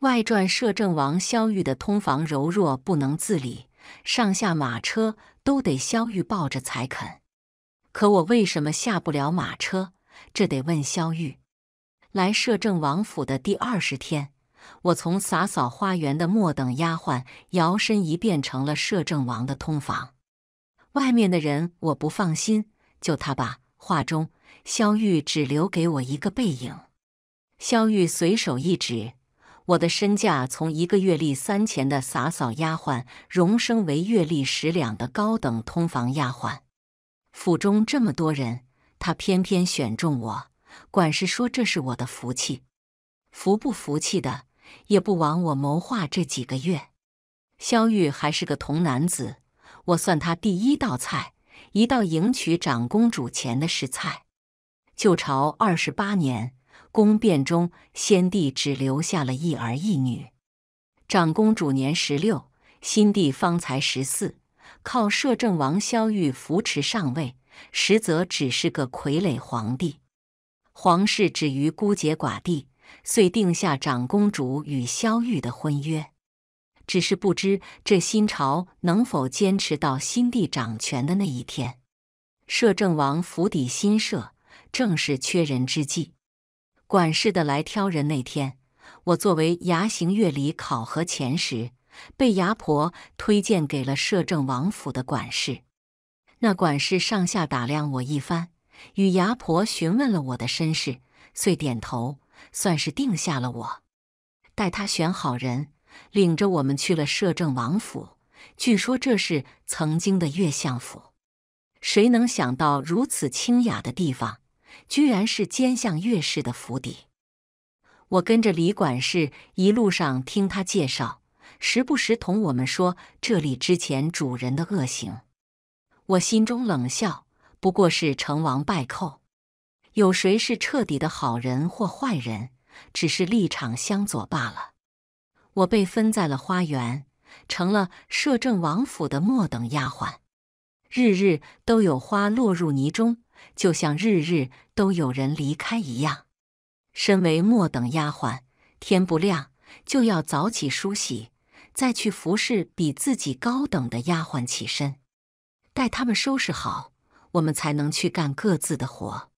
外传摄政王萧玉的通房柔弱不能自理，上下马车都得萧玉抱着才肯。可我为什么下不了马车？这得问萧玉。来摄政王府的第二十天，我从洒扫花园的末等丫鬟摇身一变成了摄政王的通房。外面的人我不放心，就他吧。画中，萧玉只留给我一个背影。萧玉随手一指。我的身价从一个月例三钱的洒扫丫鬟，荣升为月例十两的高等通房丫鬟。府中这么多人，他偏偏选中我。管事说这是我的福气，服不服气的？也不枉我谋划这几个月。萧玉还是个童男子，我算他第一道菜，一道迎娶长公主前的试菜。旧朝二十八年。宫变中，先帝只留下了一儿一女。长公主年十六，新帝方才十四，靠摄政王萧玉扶持上位，实则只是个傀儡皇帝。皇室止于孤绝寡弟，遂定下长公主与萧玉的婚约。只是不知这新朝能否坚持到新帝掌权的那一天。摄政王府邸新设，正是缺人之际。管事的来挑人那天，我作为牙行月里考核前十，被牙婆推荐给了摄政王府的管事。那管事上下打量我一番，与牙婆询问了我的身世，遂点头，算是定下了我。待他选好人，领着我们去了摄政王府。据说这是曾经的月相府，谁能想到如此清雅的地方？居然是监巷月氏的府邸，我跟着李管事一路上听他介绍，时不时同我们说这里之前主人的恶行。我心中冷笑，不过是成王败寇，有谁是彻底的好人或坏人？只是立场相左罢了。我被分在了花园，成了摄政王府的末等丫鬟，日日都有花落入泥中。就像日日都有人离开一样。身为末等丫鬟，天不亮就要早起梳洗，再去服侍比自己高等的丫鬟起身。待他们收拾好，我们才能去干各自的活。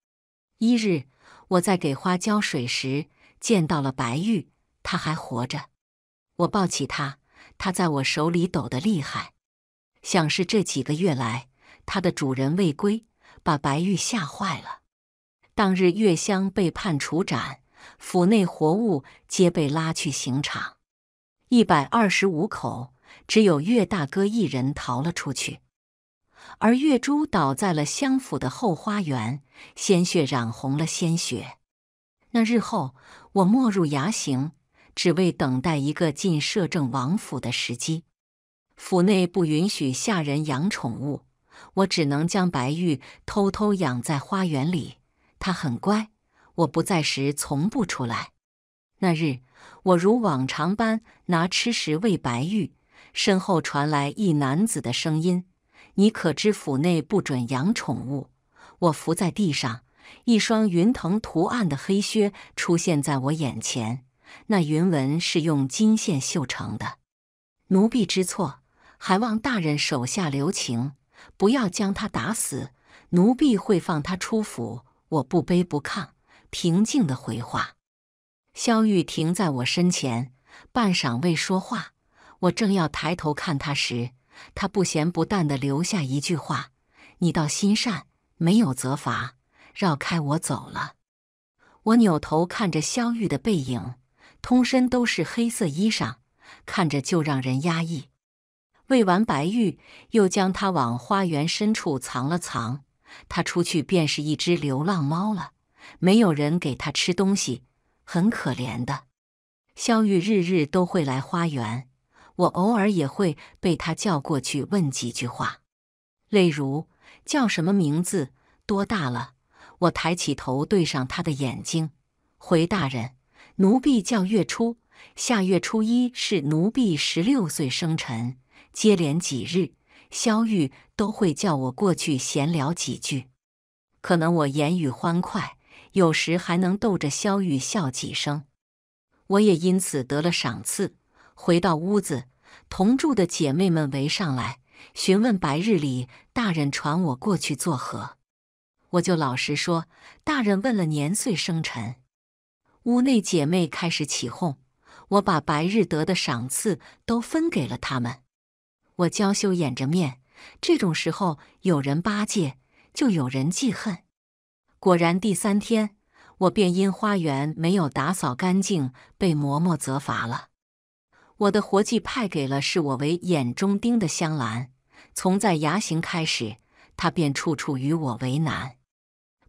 一日，我在给花浇水时见到了白玉，它还活着。我抱起它，它在我手里抖得厉害，想是这几个月来它的主人未归。把白玉吓坏了。当日月香被判处斩，府内活物皆被拉去刑场，一百二十五口，只有岳大哥一人逃了出去。而月珠倒在了相府的后花园，鲜血染红了鲜血。那日后我没入衙刑，只为等待一个进摄政王府的时机。府内不允许下人养宠物。我只能将白玉偷偷养在花园里，它很乖，我不在时从不出来。那日，我如往常般拿吃食喂白玉，身后传来一男子的声音：“你可知府内不准养宠物？”我伏在地上，一双云腾图案的黑靴出现在我眼前，那云纹是用金线绣成的。奴婢知错，还望大人手下留情。不要将他打死，奴婢会放他出府。我不卑不亢，平静的回话。萧玉停在我身前，半晌未说话。我正要抬头看他时，他不咸不淡的留下一句话：“你倒心善，没有责罚，绕开我走了。”我扭头看着萧玉的背影，通身都是黑色衣裳，看着就让人压抑。喂完白玉，又将它往花园深处藏了藏。它出去便是一只流浪猫了，没有人给它吃东西，很可怜的。萧玉日日都会来花园，我偶尔也会被他叫过去问几句话，例如叫什么名字，多大了。我抬起头对上他的眼睛，回大人：奴婢叫月初，下月初一是奴婢十六岁生辰。接连几日，萧玉都会叫我过去闲聊几句。可能我言语欢快，有时还能逗着萧玉笑几声。我也因此得了赏赐。回到屋子，同住的姐妹们围上来询问白日里大人传我过去作何。我就老实说，大人问了年岁生辰。屋内姐妹开始起哄，我把白日得的赏赐都分给了她们。我娇羞掩着面，这种时候有人巴结，就有人记恨。果然，第三天我便因花园没有打扫干净被嬷嬷责罚了。我的活计派给了视我为眼中钉的香兰，从在牙行开始，她便处处与我为难。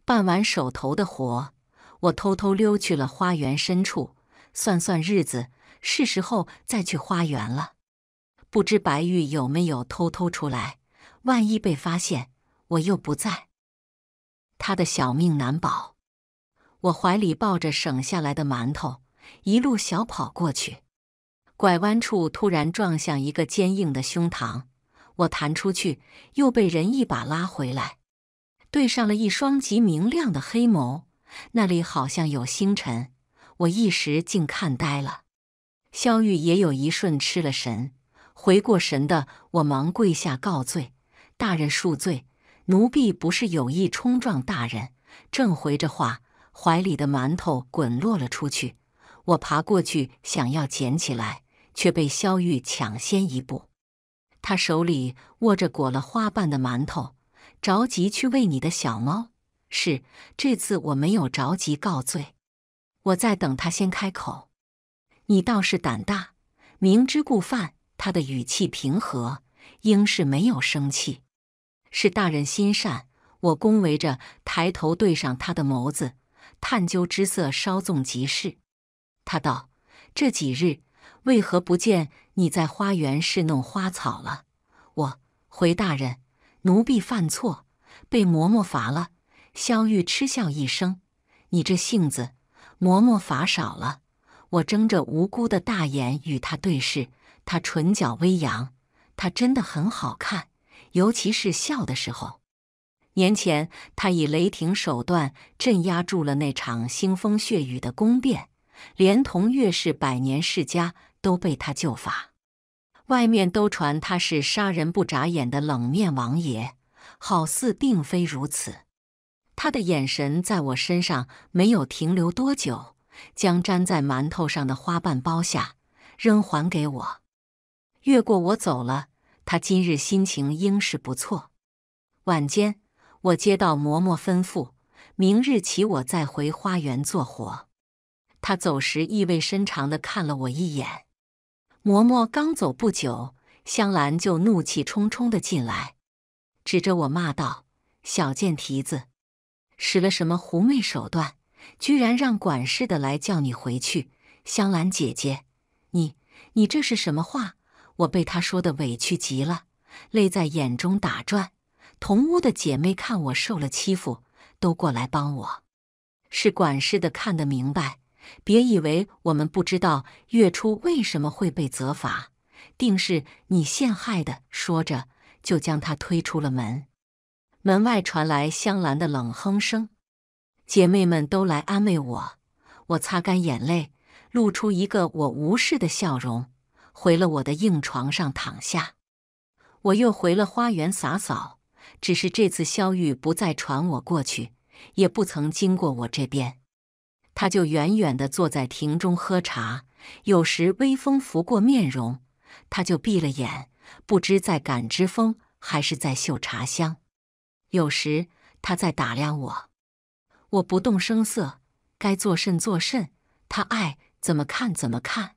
办完手头的活，我偷偷溜去了花园深处。算算日子，是时候再去花园了。不知白玉有没有偷偷出来？万一被发现，我又不在，他的小命难保。我怀里抱着省下来的馒头，一路小跑过去。拐弯处突然撞向一个坚硬的胸膛，我弹出去，又被人一把拉回来，对上了一双极明亮的黑眸，那里好像有星辰，我一时竟看呆了。萧玉也有一瞬痴了神。回过神的我忙跪下告罪：“大人恕罪，奴婢不是有意冲撞大人。”正回着话，怀里的馒头滚落了出去。我爬过去想要捡起来，却被萧玉抢先一步。他手里握着裹了花瓣的馒头，着急去喂你的小猫。是这次我没有着急告罪，我在等他先开口。你倒是胆大，明知故犯。他的语气平和，应是没有生气，是大人心善。我恭维着抬头对上他的眸子，探究之色稍纵即逝。他道：“这几日为何不见你在花园侍弄花草了？”我回大人：“奴婢犯错，被嬷嬷罚了。”萧玉嗤笑一声：“你这性子，嬷嬷罚少了。”我睁着无辜的大眼与他对视。他唇角微扬，他真的很好看，尤其是笑的时候。年前，他以雷霆手段镇压住了那场腥风血雨的宫变，连同岳氏百年世家都被他救法。外面都传他是杀人不眨眼的冷面王爷，好似并非如此。他的眼神在我身上没有停留多久，将粘在馒头上的花瓣剥下，扔还给我。越过我走了，他今日心情应是不错。晚间我接到嬷嬷吩咐，明日起我再回花园做活。他走时意味深长地看了我一眼。嬷嬷刚走不久，香兰就怒气冲冲地进来，指着我骂道：“小贱蹄子，使了什么狐媚手段，居然让管事的来叫你回去！”香兰姐姐，你你这是什么话？我被他说的委屈极了，泪在眼中打转。同屋的姐妹看我受了欺负，都过来帮我。是管事的看得明白，别以为我们不知道月初为什么会被责罚，定是你陷害的。说着，就将她推出了门。门外传来香兰的冷哼声。姐妹们都来安慰我，我擦干眼泪，露出一个我无视的笑容。回了我的硬床上躺下，我又回了花园洒扫。只是这次萧玉不再传我过去，也不曾经过我这边，他就远远地坐在亭中喝茶。有时微风拂过面容，他就闭了眼，不知在感知风，还是在嗅茶香。有时他在打量我，我不动声色，该作甚作甚。他爱怎么看怎么看。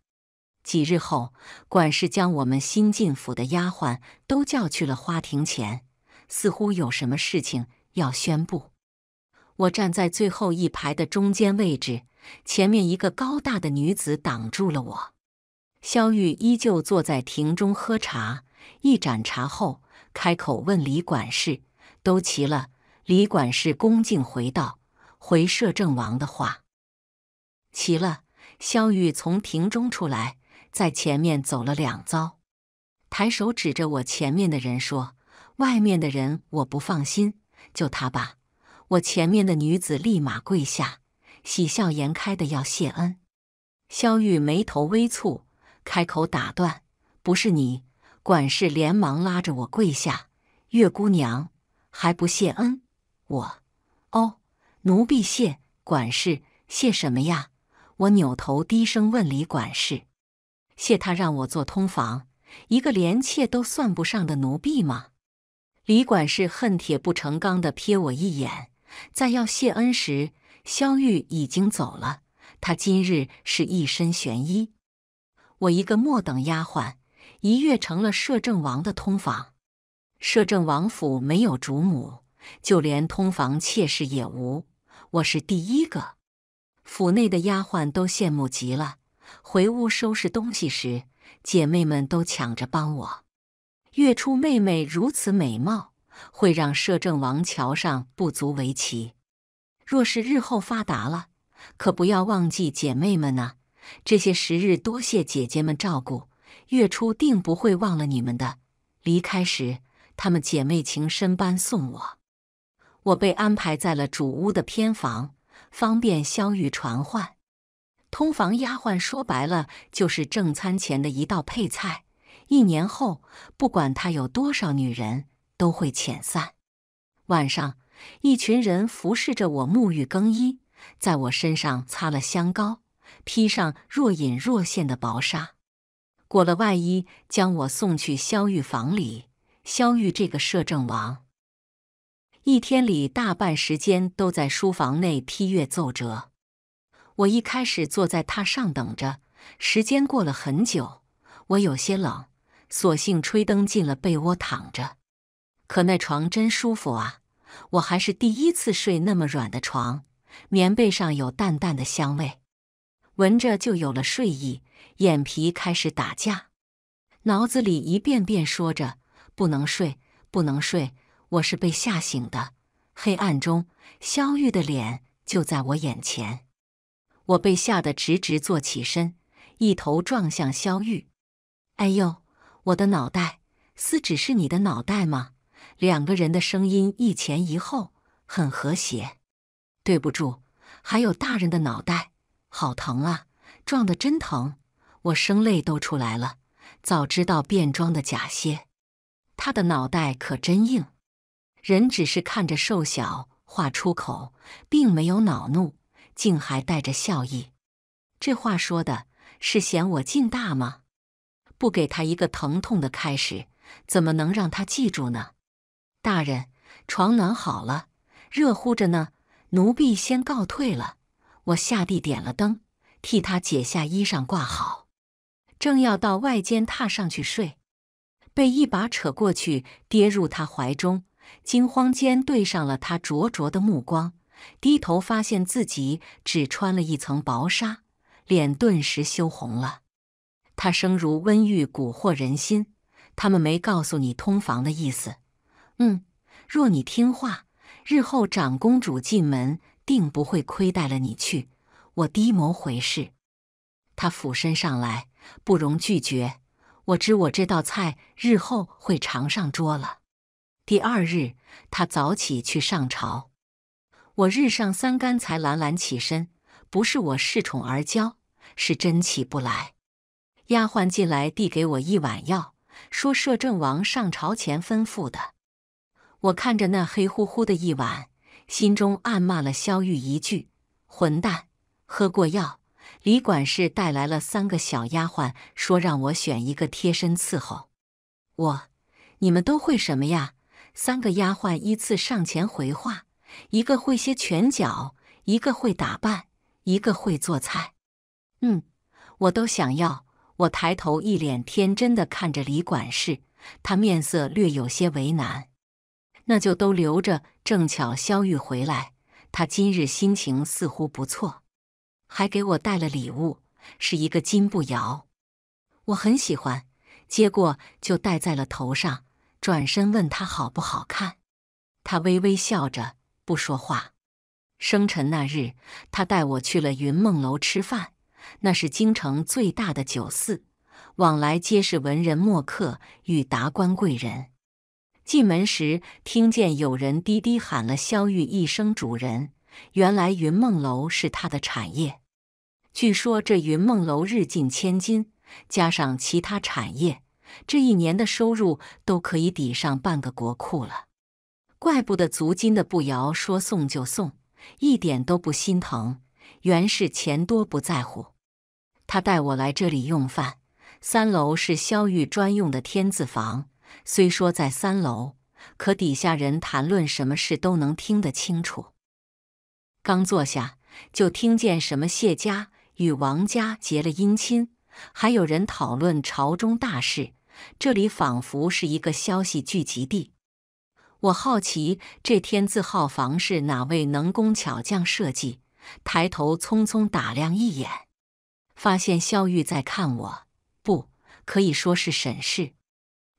几日后，管事将我们新进府的丫鬟都叫去了花亭前，似乎有什么事情要宣布。我站在最后一排的中间位置，前面一个高大的女子挡住了我。萧玉依旧坐在亭中喝茶，一盏茶后，开口问李管事：“都齐了？”李管事恭敬回道：“回摄政王的话，齐了。”萧玉从亭中出来。在前面走了两遭，抬手指着我前面的人说：“外面的人我不放心，就他吧。”我前面的女子立马跪下，喜笑颜开的要谢恩。萧玉眉头微蹙，开口打断：“不是你。”管事连忙拉着我跪下：“月姑娘还不谢恩？”我：“哦，奴婢谢管事，谢什么呀？”我扭头低声问李管事。谢他让我做通房，一个连妾都算不上的奴婢吗？李管事恨铁不成钢的瞥我一眼，在要谢恩时，萧玉已经走了。他今日是一身玄衣，我一个末等丫鬟，一跃成了摄政王的通房。摄政王府没有主母，就连通房妾室也无，我是第一个。府内的丫鬟都羡慕极了。回屋收拾东西时，姐妹们都抢着帮我。月初妹妹如此美貌，会让摄政王瞧上不足为奇。若是日后发达了，可不要忘记姐妹们呢？这些时日多谢姐姐们照顾，月初定不会忘了你们的。离开时，她们姐妹情深般送我。我被安排在了主屋的偏房，方便萧玉传唤。通房丫鬟说白了就是正餐前的一道配菜。一年后，不管他有多少女人，都会遣散。晚上，一群人服侍着我沐浴更衣，在我身上擦了香膏，披上若隐若现的薄纱，裹了外衣，将我送去萧玉房里。萧玉这个摄政王，一天里大半时间都在书房内批阅奏折。我一开始坐在榻上等着，时间过了很久，我有些冷，索性吹灯进了被窝躺着。可那床真舒服啊，我还是第一次睡那么软的床，棉被上有淡淡的香味，闻着就有了睡意，眼皮开始打架，脑子里一遍遍说着“不能睡，不能睡”，我是被吓醒的。黑暗中，萧玉的脸就在我眼前。我被吓得直直坐起身，一头撞向萧玉。哎呦，我的脑袋！撕纸是你的脑袋吗？两个人的声音一前一后，很和谐。对不住，还有大人的脑袋，好疼啊！撞得真疼，我声泪都出来了。早知道便装的假些，他的脑袋可真硬。人只是看着瘦小，话出口并没有恼怒。竟还带着笑意，这话说的是嫌我劲大吗？不给他一个疼痛的开始，怎么能让他记住呢？大人，床暖好了，热乎着呢。奴婢先告退了。我下地点了灯，替他解下衣裳挂好，正要到外间踏上去睡，被一把扯过去，跌入他怀中。惊慌间对上了他灼灼的目光。低头发现自己只穿了一层薄纱，脸顿时羞红了。他生如温玉，蛊惑人心。他们没告诉你通房的意思。嗯，若你听话，日后长公主进门定不会亏待了你。去，我低眸回视。他俯身上来，不容拒绝。我知我这道菜日后会常上桌了。第二日，他早起去上朝。我日上三竿才懒懒起身，不是我恃宠而骄，是真起不来。丫鬟进来递给我一碗药，说摄政王上朝前吩咐的。我看着那黑乎乎的一碗，心中暗骂了萧玉一句混蛋。喝过药，李管事带来了三个小丫鬟，说让我选一个贴身伺候。我，你们都会什么呀？三个丫鬟依次上前回话。一个会些拳脚，一个会打扮，一个会做菜。嗯，我都想要。我抬头，一脸天真的看着李管事，他面色略有些为难。那就都留着。正巧萧玉回来，他今日心情似乎不错，还给我带了礼物，是一个金步摇，我很喜欢，接过就戴在了头上，转身问他好不好看。他微微笑着。不说话。生辰那日，他带我去了云梦楼吃饭，那是京城最大的酒肆，往来皆是文人墨客与达官贵人。进门时，听见有人低低喊了萧玉一声“主人”，原来云梦楼是他的产业。据说这云梦楼日进千金，加上其他产业，这一年的收入都可以抵上半个国库了。怪不得足金的步摇说送就送，一点都不心疼。原是钱多不在乎。他带我来这里用饭，三楼是萧玉专用的天字房。虽说在三楼，可底下人谈论什么事都能听得清楚。刚坐下，就听见什么谢家与王家结了姻亲，还有人讨论朝中大事。这里仿佛是一个消息聚集地。我好奇这天字号房是哪位能工巧匠设计。抬头匆匆打量一眼，发现萧玉在看我，不，可以说是审视。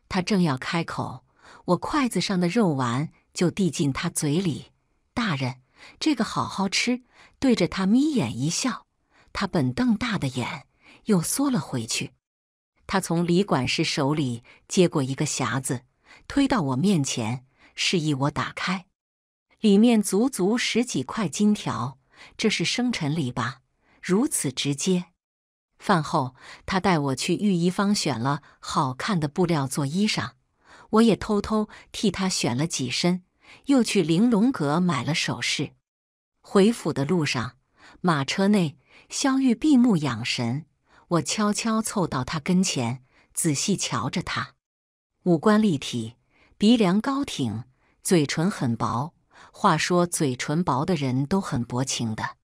他正要开口，我筷子上的肉丸就递进他嘴里。大人，这个好好吃。对着他眯眼一笑，他本瞪大的眼又缩了回去。他从李管事手里接过一个匣子，推到我面前。示意我打开，里面足足十几块金条，这是生辰礼吧？如此直接。饭后，他带我去御衣坊选了好看的布料做衣裳，我也偷偷替他选了几身，又去玲珑阁买了首饰。回府的路上，马车内，萧玉闭目养神，我悄悄凑到他跟前，仔细瞧着他，五官立体，鼻梁高挺。嘴唇很薄，话说嘴唇薄的人都很薄情的。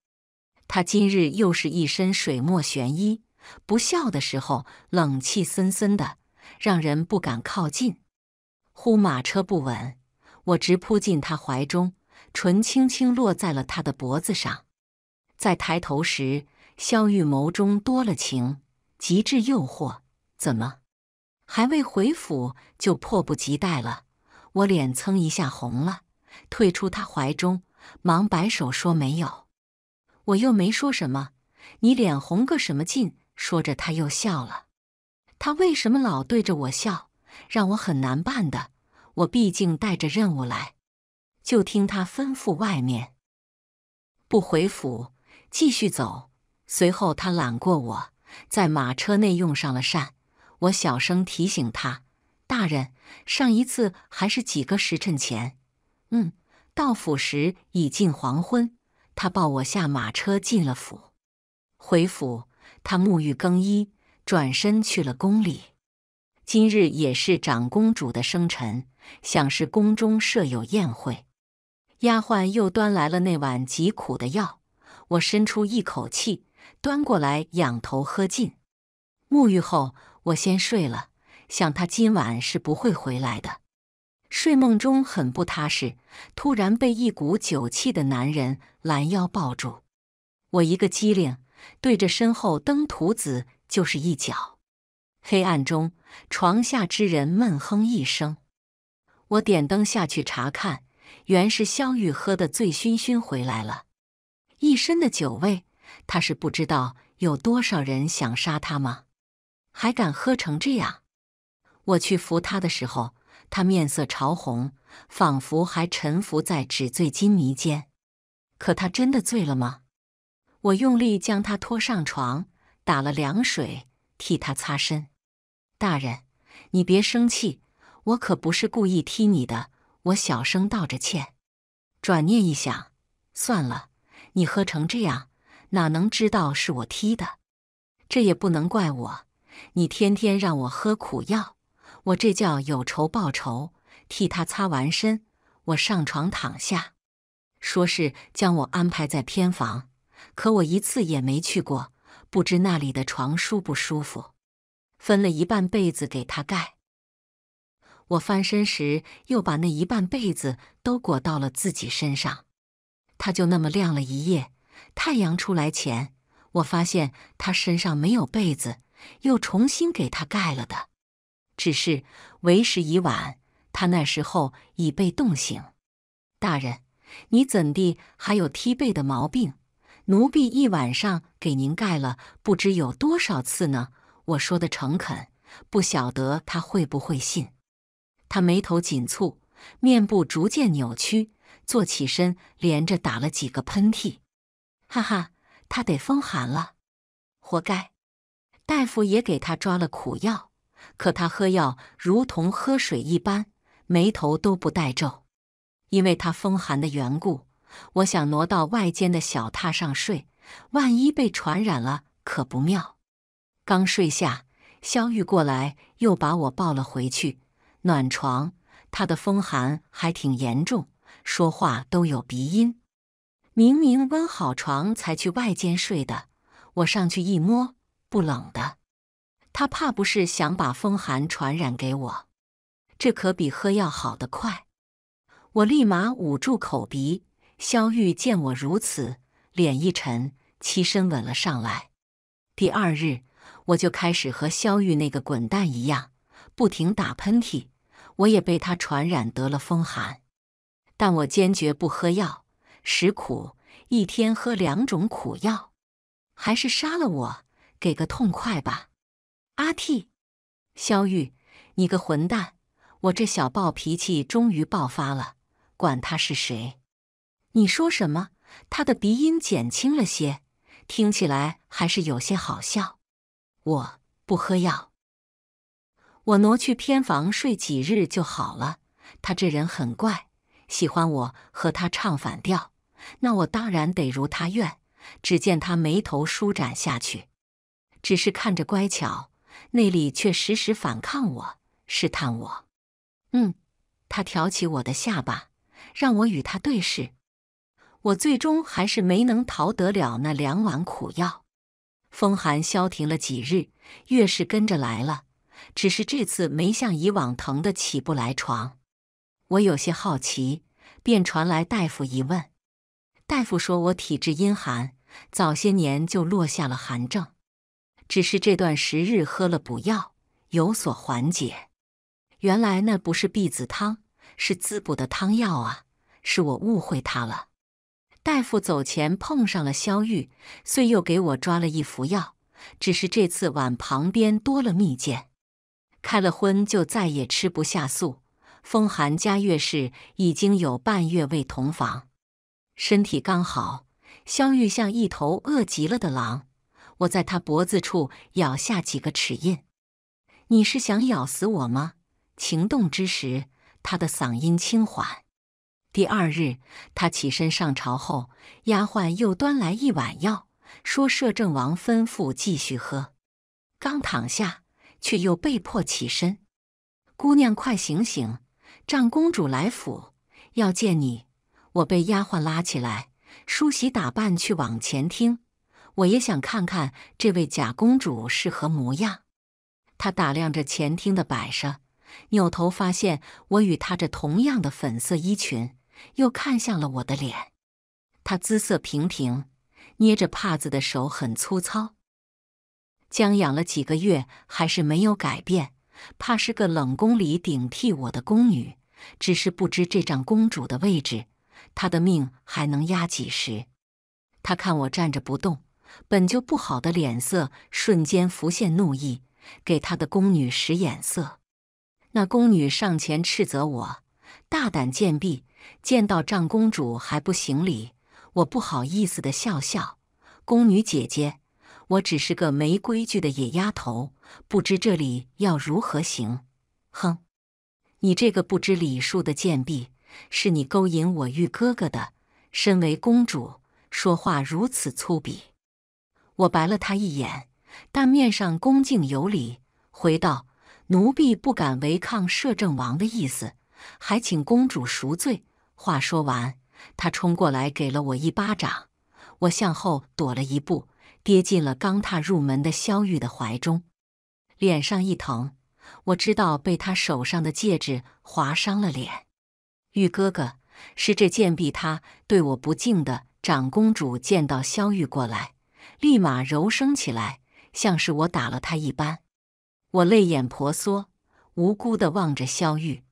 他今日又是一身水墨玄衣，不笑的时候冷气森森的，让人不敢靠近。呼，马车不稳，我直扑进他怀中，唇轻轻落在了他的脖子上。再抬头时，萧玉眸中多了情，极致诱惑。怎么，还未回府就迫不及待了？我脸蹭一下红了，退出他怀中，忙摆手说：“没有，我又没说什么，你脸红个什么劲？”说着，他又笑了。他为什么老对着我笑，让我很难办的。我毕竟带着任务来，就听他吩咐。外面不回府，继续走。随后，他揽过我，在马车内用上了膳。我小声提醒他。大人，上一次还是几个时辰前。嗯，到府时已近黄昏，他抱我下马车进了府。回府，他沐浴更衣，转身去了宫里。今日也是长公主的生辰，想是宫中设有宴会。丫鬟又端来了那碗极苦的药，我深出一口气，端过来仰头喝尽。沐浴后，我先睡了。想他今晚是不会回来的，睡梦中很不踏实，突然被一股酒气的男人拦腰抱住，我一个机灵，对着身后登徒子就是一脚。黑暗中，床下之人闷哼一声。我点灯下去查看，原是萧玉喝得醉醺醺回来了，一身的酒味。他是不知道有多少人想杀他吗？还敢喝成这样！我去扶他的时候，他面色潮红，仿佛还沉浮在纸醉金迷间。可他真的醉了吗？我用力将他拖上床，打了凉水，替他擦身。大人，你别生气，我可不是故意踢你的。我小声道着歉。转念一想，算了，你喝成这样，哪能知道是我踢的？这也不能怪我，你天天让我喝苦药。我这叫有仇报仇，替他擦完身，我上床躺下，说是将我安排在偏房，可我一次也没去过，不知那里的床舒不舒服。分了一半被子给他盖，我翻身时又把那一半被子都裹到了自己身上。他就那么晾了一夜，太阳出来前，我发现他身上没有被子，又重新给他盖了的。只是为时已晚，他那时候已被冻醒。大人，你怎地还有踢背的毛病？奴婢一晚上给您盖了不知有多少次呢。我说的诚恳，不晓得他会不会信。他眉头紧蹙，面部逐渐扭曲，坐起身，连着打了几个喷嚏。哈哈，他得风寒了，活该。大夫也给他抓了苦药。可他喝药如同喝水一般，眉头都不带皱。因为他风寒的缘故，我想挪到外间的小榻上睡，万一被传染了可不妙。刚睡下，萧玉过来又把我抱了回去，暖床。他的风寒还挺严重，说话都有鼻音。明明温好床才去外间睡的，我上去一摸，不冷的。他怕不是想把风寒传染给我，这可比喝药好得快。我立马捂住口鼻。萧玉见我如此，脸一沉，起身吻了上来。第二日，我就开始和萧玉那个滚蛋一样，不停打喷嚏。我也被他传染得了风寒，但我坚决不喝药，食苦，一天喝两种苦药。还是杀了我，给个痛快吧。阿嚏！萧玉，你个混蛋！我这小暴脾气终于爆发了。管他是谁，你说什么？他的鼻音减轻了些，听起来还是有些好笑。我不喝药，我挪去偏房睡几日就好了。他这人很怪，喜欢我和他唱反调，那我当然得如他愿。只见他眉头舒展下去，只是看着乖巧。内里却时时反抗我，试探我。嗯，他挑起我的下巴，让我与他对视。我最终还是没能逃得了那两碗苦药。风寒消停了几日，越氏跟着来了，只是这次没像以往疼得起不来床。我有些好奇，便传来大夫一问。大夫说我体质阴寒，早些年就落下了寒症。只是这段时日喝了补药，有所缓解。原来那不是避子汤，是滋补的汤药啊！是我误会他了。大夫走前碰上了萧玉，遂又给我抓了一服药。只是这次碗旁边多了蜜饯。开了荤就再也吃不下素。风寒加月事，已经有半月未同房，身体刚好。萧玉像一头饿极了的狼。我在他脖子处咬下几个齿印，你是想咬死我吗？情动之时，他的嗓音轻缓。第二日，他起身上朝后，丫鬟又端来一碗药，说摄政王吩咐继续喝。刚躺下，却又被迫起身。姑娘快醒醒！长公主来府要见你。我被丫鬟拉起来梳洗打扮，去往前厅。我也想看看这位假公主是何模样。她打量着前厅的摆设，扭头发现我与她着同样的粉色衣裙，又看向了我的脸。她姿色平平，捏着帕子的手很粗糙，将养了几个月还是没有改变，怕是个冷宫里顶替我的宫女。只是不知这长公主的位置，她的命还能压几时？她看我站着不动。本就不好的脸色瞬间浮现怒意，给他的宫女使眼色。那宫女上前斥责我：“大胆贱婢，见到长公主还不行礼！”我不好意思的笑笑：“宫女姐姐，我只是个没规矩的野丫头，不知这里要如何行。”“哼，你这个不知礼数的贱婢，是你勾引我玉哥哥的。身为公主，说话如此粗鄙！”我白了他一眼，但面上恭敬有礼，回道：“奴婢不敢违抗摄政王的意思，还请公主赎罪。”话说完，他冲过来给了我一巴掌，我向后躲了一步，跌进了刚踏入门的萧玉的怀中，脸上一疼，我知道被他手上的戒指划伤了脸。玉哥哥，是这贱婢他对我不敬的。长公主见到萧玉过来。立马柔声起来，像是我打了他一般。我泪眼婆娑，无辜地望着萧玉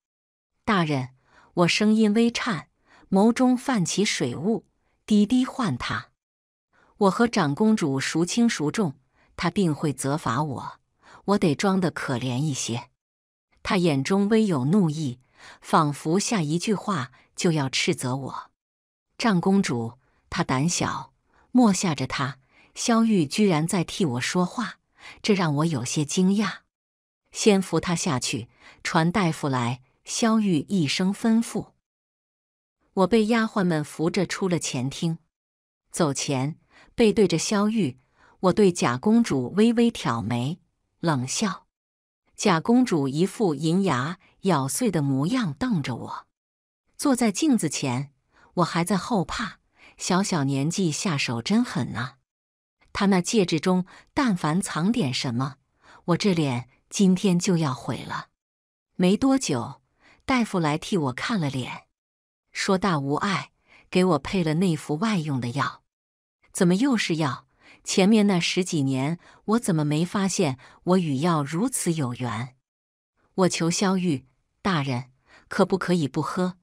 大人。我声音微颤，眸中泛起水雾，低低唤他：“我和长公主孰轻孰重？他定会责罚我。我得装得可怜一些。”他眼中微有怒意，仿佛下一句话就要斥责我。长公主，她胆小，莫吓着她。萧玉居然在替我说话，这让我有些惊讶。先扶他下去，传大夫来。萧玉一声吩咐，我被丫鬟们扶着出了前厅。走前背对着萧玉，我对假公主微微挑眉，冷笑。假公主一副银牙咬碎的模样，瞪着我。坐在镜子前，我还在后怕。小小年纪下手真狠呐。他那戒指中但凡藏点什么，我这脸今天就要毁了。没多久，大夫来替我看了脸，说大无碍，给我配了内服外用的药。怎么又是药？前面那十几年我怎么没发现我与药如此有缘？我求萧玉大人，可不可以不喝？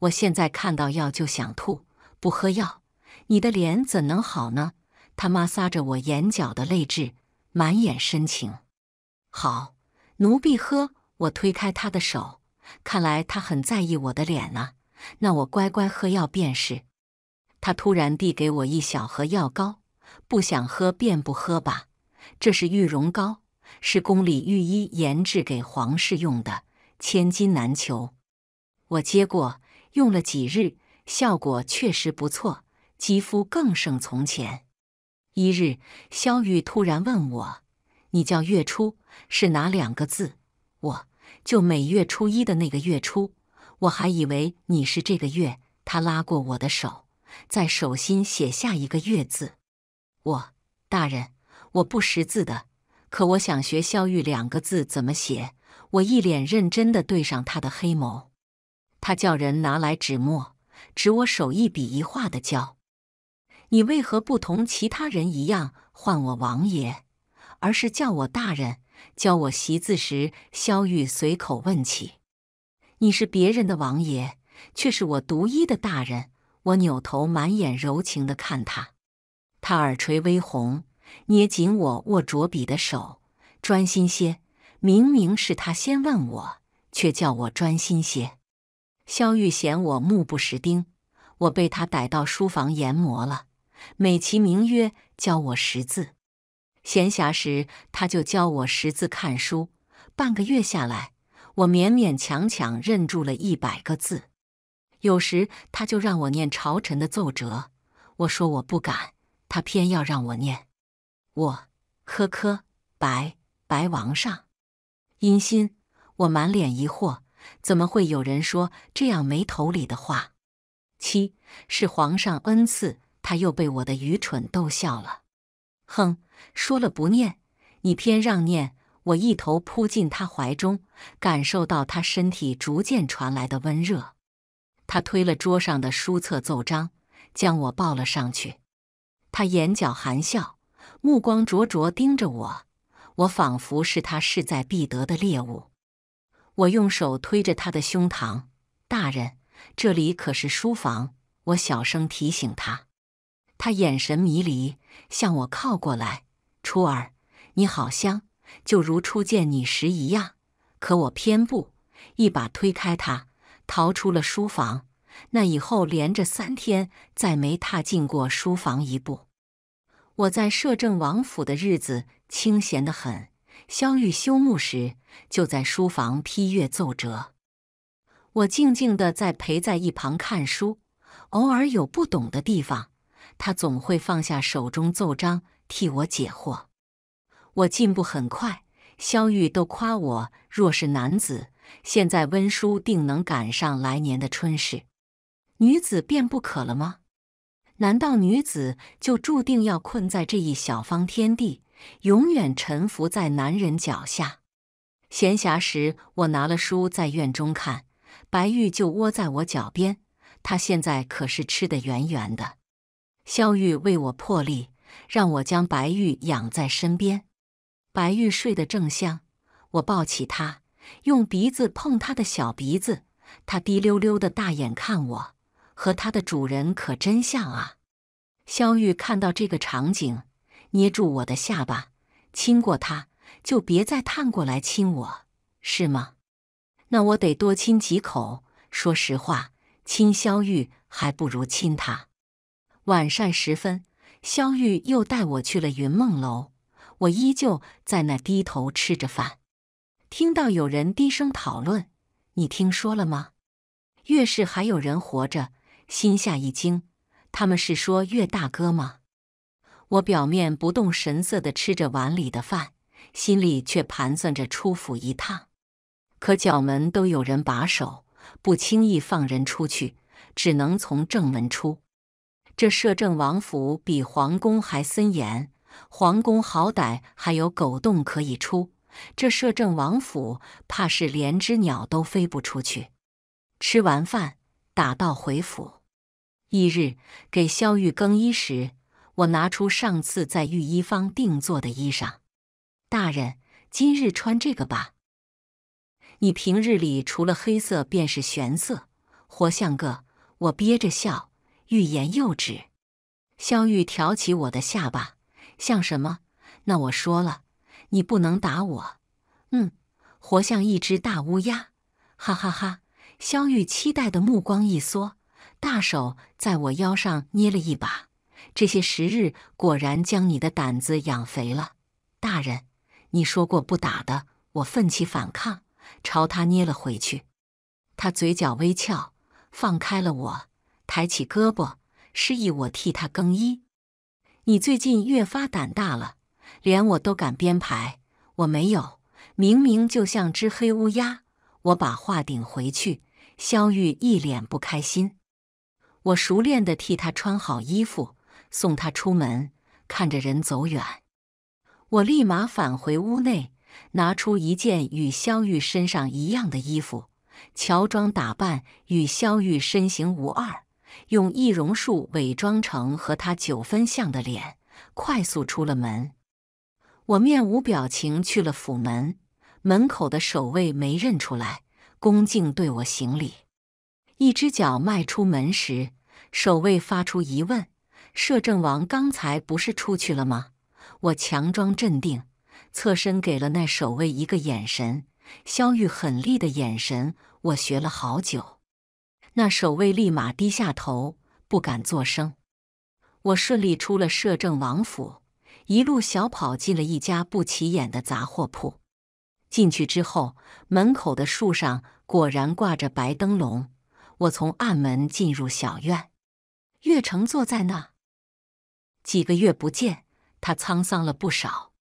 我现在看到药就想吐，不喝药，你的脸怎能好呢？他妈擦着我眼角的泪痣，满眼深情。好，奴婢喝。我推开他的手，看来他很在意我的脸啊。那我乖乖喝药便是。他突然递给我一小盒药膏，不想喝便不喝吧。这是玉容膏，是宫里御医研制给皇室用的，千金难求。我接过，用了几日，效果确实不错，肌肤更胜从前。一日，萧玉突然问我：“你叫月初，是哪两个字？”我就每月初一的那个月初。我还以为你是这个月。他拉过我的手，在手心写下一个月字。我大人，我不识字的，可我想学萧玉两个字怎么写。我一脸认真的对上他的黑眸。他叫人拿来纸墨，指我手一笔一画的教。你为何不同其他人一样唤我王爷，而是叫我大人？教我习字时，萧玉随口问起：“你是别人的王爷，却是我独一的大人。”我扭头，满眼柔情的看他。他耳垂微红，捏紧我握着笔的手，专心些。明明是他先问我，却叫我专心些。萧玉嫌我目不识丁，我被他逮到书房研磨了。美其名曰教我识字，闲暇时他就教我识字看书。半个月下来，我勉勉强强认住了一百个字。有时他就让我念朝臣的奏折，我说我不敢，他偏要让我念。我，科科白白王上，殷心。我满脸疑惑，怎么会有人说这样没头理的话？七是皇上恩赐。他又被我的愚蠢逗笑了，哼，说了不念，你偏让念。我一头扑进他怀中，感受到他身体逐渐传来的温热。他推了桌上的书册奏章，将我抱了上去。他眼角含笑，目光灼灼盯着我，我仿佛是他势在必得的猎物。我用手推着他的胸膛，大人，这里可是书房，我小声提醒他。他眼神迷离，向我靠过来：“初儿，你好香，就如初见你时一样。”可我偏不，一把推开他，逃出了书房。那以后连着三天，再没踏进过书房一步。我在摄政王府的日子清闲的很，萧玉休沐时就在书房批阅奏折，我静静的在陪在一旁看书，偶尔有不懂的地方。他总会放下手中奏章，替我解惑。我进步很快，萧玉都夸我。若是男子，现在温书定能赶上来年的春事。女子便不可了吗？难道女子就注定要困在这一小方天地，永远臣服在男人脚下？闲暇时，我拿了书在院中看，白玉就窝在我脚边。他现在可是吃得圆圆的。萧玉为我破例，让我将白玉养在身边。白玉睡得正香，我抱起他，用鼻子碰他的小鼻子。他滴溜溜的大眼看我，和他的主人可真像啊！萧玉看到这个场景，捏住我的下巴，亲过他，就别再探过来亲我，是吗？那我得多亲几口。说实话，亲萧玉还不如亲他。晚膳时分，萧玉又带我去了云梦楼。我依旧在那低头吃着饭，听到有人低声讨论：“你听说了吗？越氏还有人活着。”心下一惊，他们是说岳大哥吗？我表面不动神色地吃着碗里的饭，心里却盘算着出府一趟。可角门都有人把守，不轻易放人出去，只能从正门出。这摄政王府比皇宫还森严，皇宫好歹还有狗洞可以出，这摄政王府怕是连只鸟都飞不出去。吃完饭，打道回府。翌日，给萧玉更衣时，我拿出上次在御衣坊定做的衣裳，大人今日穿这个吧。你平日里除了黑色便是玄色，活像个……我憋着笑。欲言又止，萧玉挑起我的下巴，像什么？那我说了，你不能打我。嗯，活像一只大乌鸦，哈哈哈！萧玉期待的目光一缩，大手在我腰上捏了一把。这些时日果然将你的胆子养肥了，大人，你说过不打的。我奋起反抗，朝他捏了回去。他嘴角微翘，放开了我。抬起胳膊，示意我替他更衣。你最近越发胆大了，连我都敢编排。我没有，明明就像只黑乌鸦。我把话顶回去。萧玉一脸不开心。我熟练的替他穿好衣服，送他出门，看着人走远，我立马返回屋内，拿出一件与萧玉身上一样的衣服，乔装打扮，与萧玉身形无二。用易容术伪装成和他九分像的脸，快速出了门。我面无表情去了府门，门口的守卫没认出来，恭敬对我行礼。一只脚迈出门时，守卫发出疑问：“摄政王刚才不是出去了吗？”我强装镇定，侧身给了那守卫一个眼神，萧玉狠厉的眼神，我学了好久。那守卫立马低下头，不敢作声。我顺利出了摄政王府，一路小跑进了一家不起眼的杂货铺。进去之后，门口的树上果然挂着白灯笼。我从暗门进入小院，月城坐在那。几个月不见，他沧桑了不少。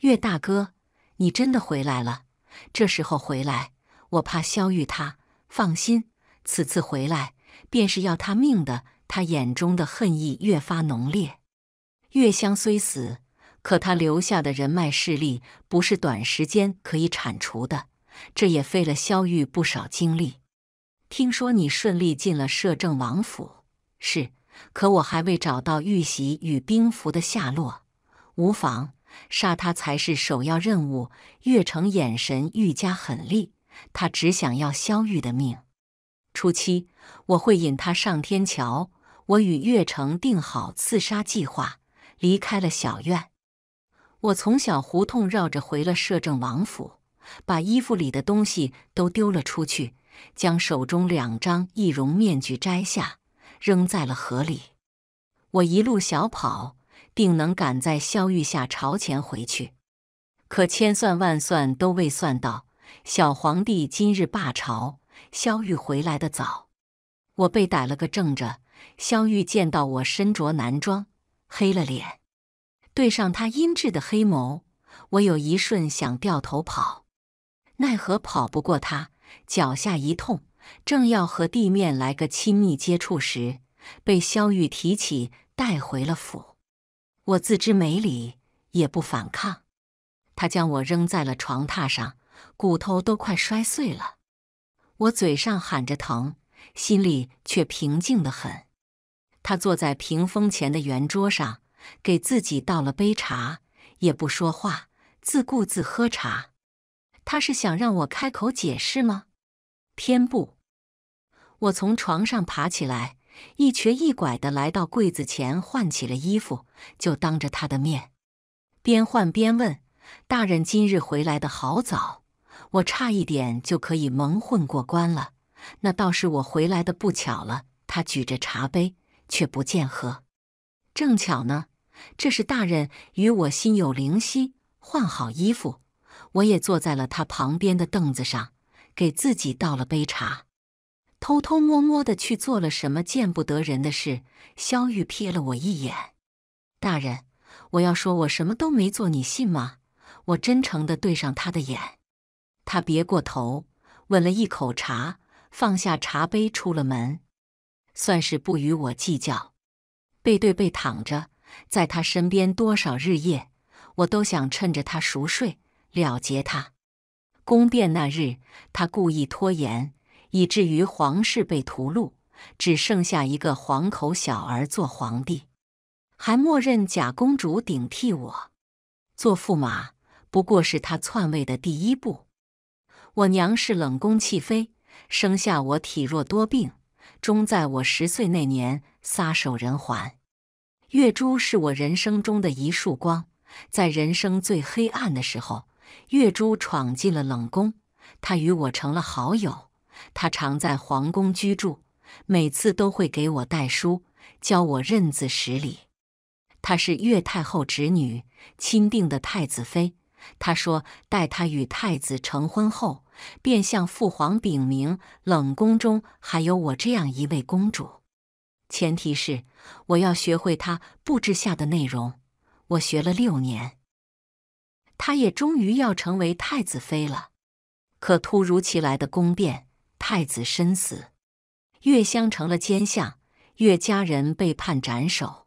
岳大哥，你真的回来了？这时候回来，我怕萧玉他。放心。此次回来便是要他命的，他眼中的恨意越发浓烈。月香虽死，可他留下的人脉势力不是短时间可以铲除的，这也费了萧玉不少精力。听说你顺利进了摄政王府，是。可我还未找到玉玺与兵符的下落。无妨，杀他才是首要任务。月城眼神愈加狠厉，他只想要萧玉的命。初期，我会引他上天桥。我与岳城定好刺杀计划，离开了小院。我从小胡同绕着回了摄政王府，把衣服里的东西都丢了出去，将手中两张易容面具摘下，扔在了河里。我一路小跑，定能赶在萧玉下朝前回去。可千算万算都未算到，小皇帝今日罢朝。萧玉回来的早，我被逮了个正着。萧玉见到我身着男装，黑了脸，对上他阴鸷的黑眸，我有一瞬想掉头跑，奈何跑不过他，脚下一痛，正要和地面来个亲密接触时，被萧玉提起带回了府。我自知没理，也不反抗，他将我扔在了床榻上，骨头都快摔碎了。我嘴上喊着疼，心里却平静的很。他坐在屏风前的圆桌上，给自己倒了杯茶，也不说话，自顾自喝茶。他是想让我开口解释吗？偏不！我从床上爬起来，一瘸一拐的来到柜子前换起了衣服，就当着他的面，边换边问：“大人今日回来的好早。”我差一点就可以蒙混过关了，那倒是我回来的不巧了。他举着茶杯，却不见喝。正巧呢，这是大人与我心有灵犀。换好衣服，我也坐在了他旁边的凳子上，给自己倒了杯茶。偷偷摸摸的去做了什么见不得人的事？萧玉瞥了我一眼。大人，我要说我什么都没做，你信吗？我真诚的对上他的眼。他别过头，吻了一口茶，放下茶杯，出了门，算是不与我计较。背对背躺着，在他身边多少日夜，我都想趁着他熟睡了结他。宫变那日，他故意拖延，以至于皇室被屠戮，只剩下一个黄口小儿做皇帝，还默认假公主顶替我做驸马，不过是他篡位的第一步。我娘是冷宫弃妃，生下我体弱多病，终在我十岁那年撒手人寰。月珠是我人生中的一束光，在人生最黑暗的时候，月珠闯进了冷宫，她与我成了好友。她常在皇宫居住，每次都会给我带书，教我认字识礼。她是岳太后侄女，钦定的太子妃。他说：“待他与太子成婚后，便向父皇禀明，冷宫中还有我这样一位公主。前提是我要学会他布置下的内容。我学了六年，他也终于要成为太子妃了。可突如其来的宫变，太子身死，月香成了奸相，月家人被判斩首。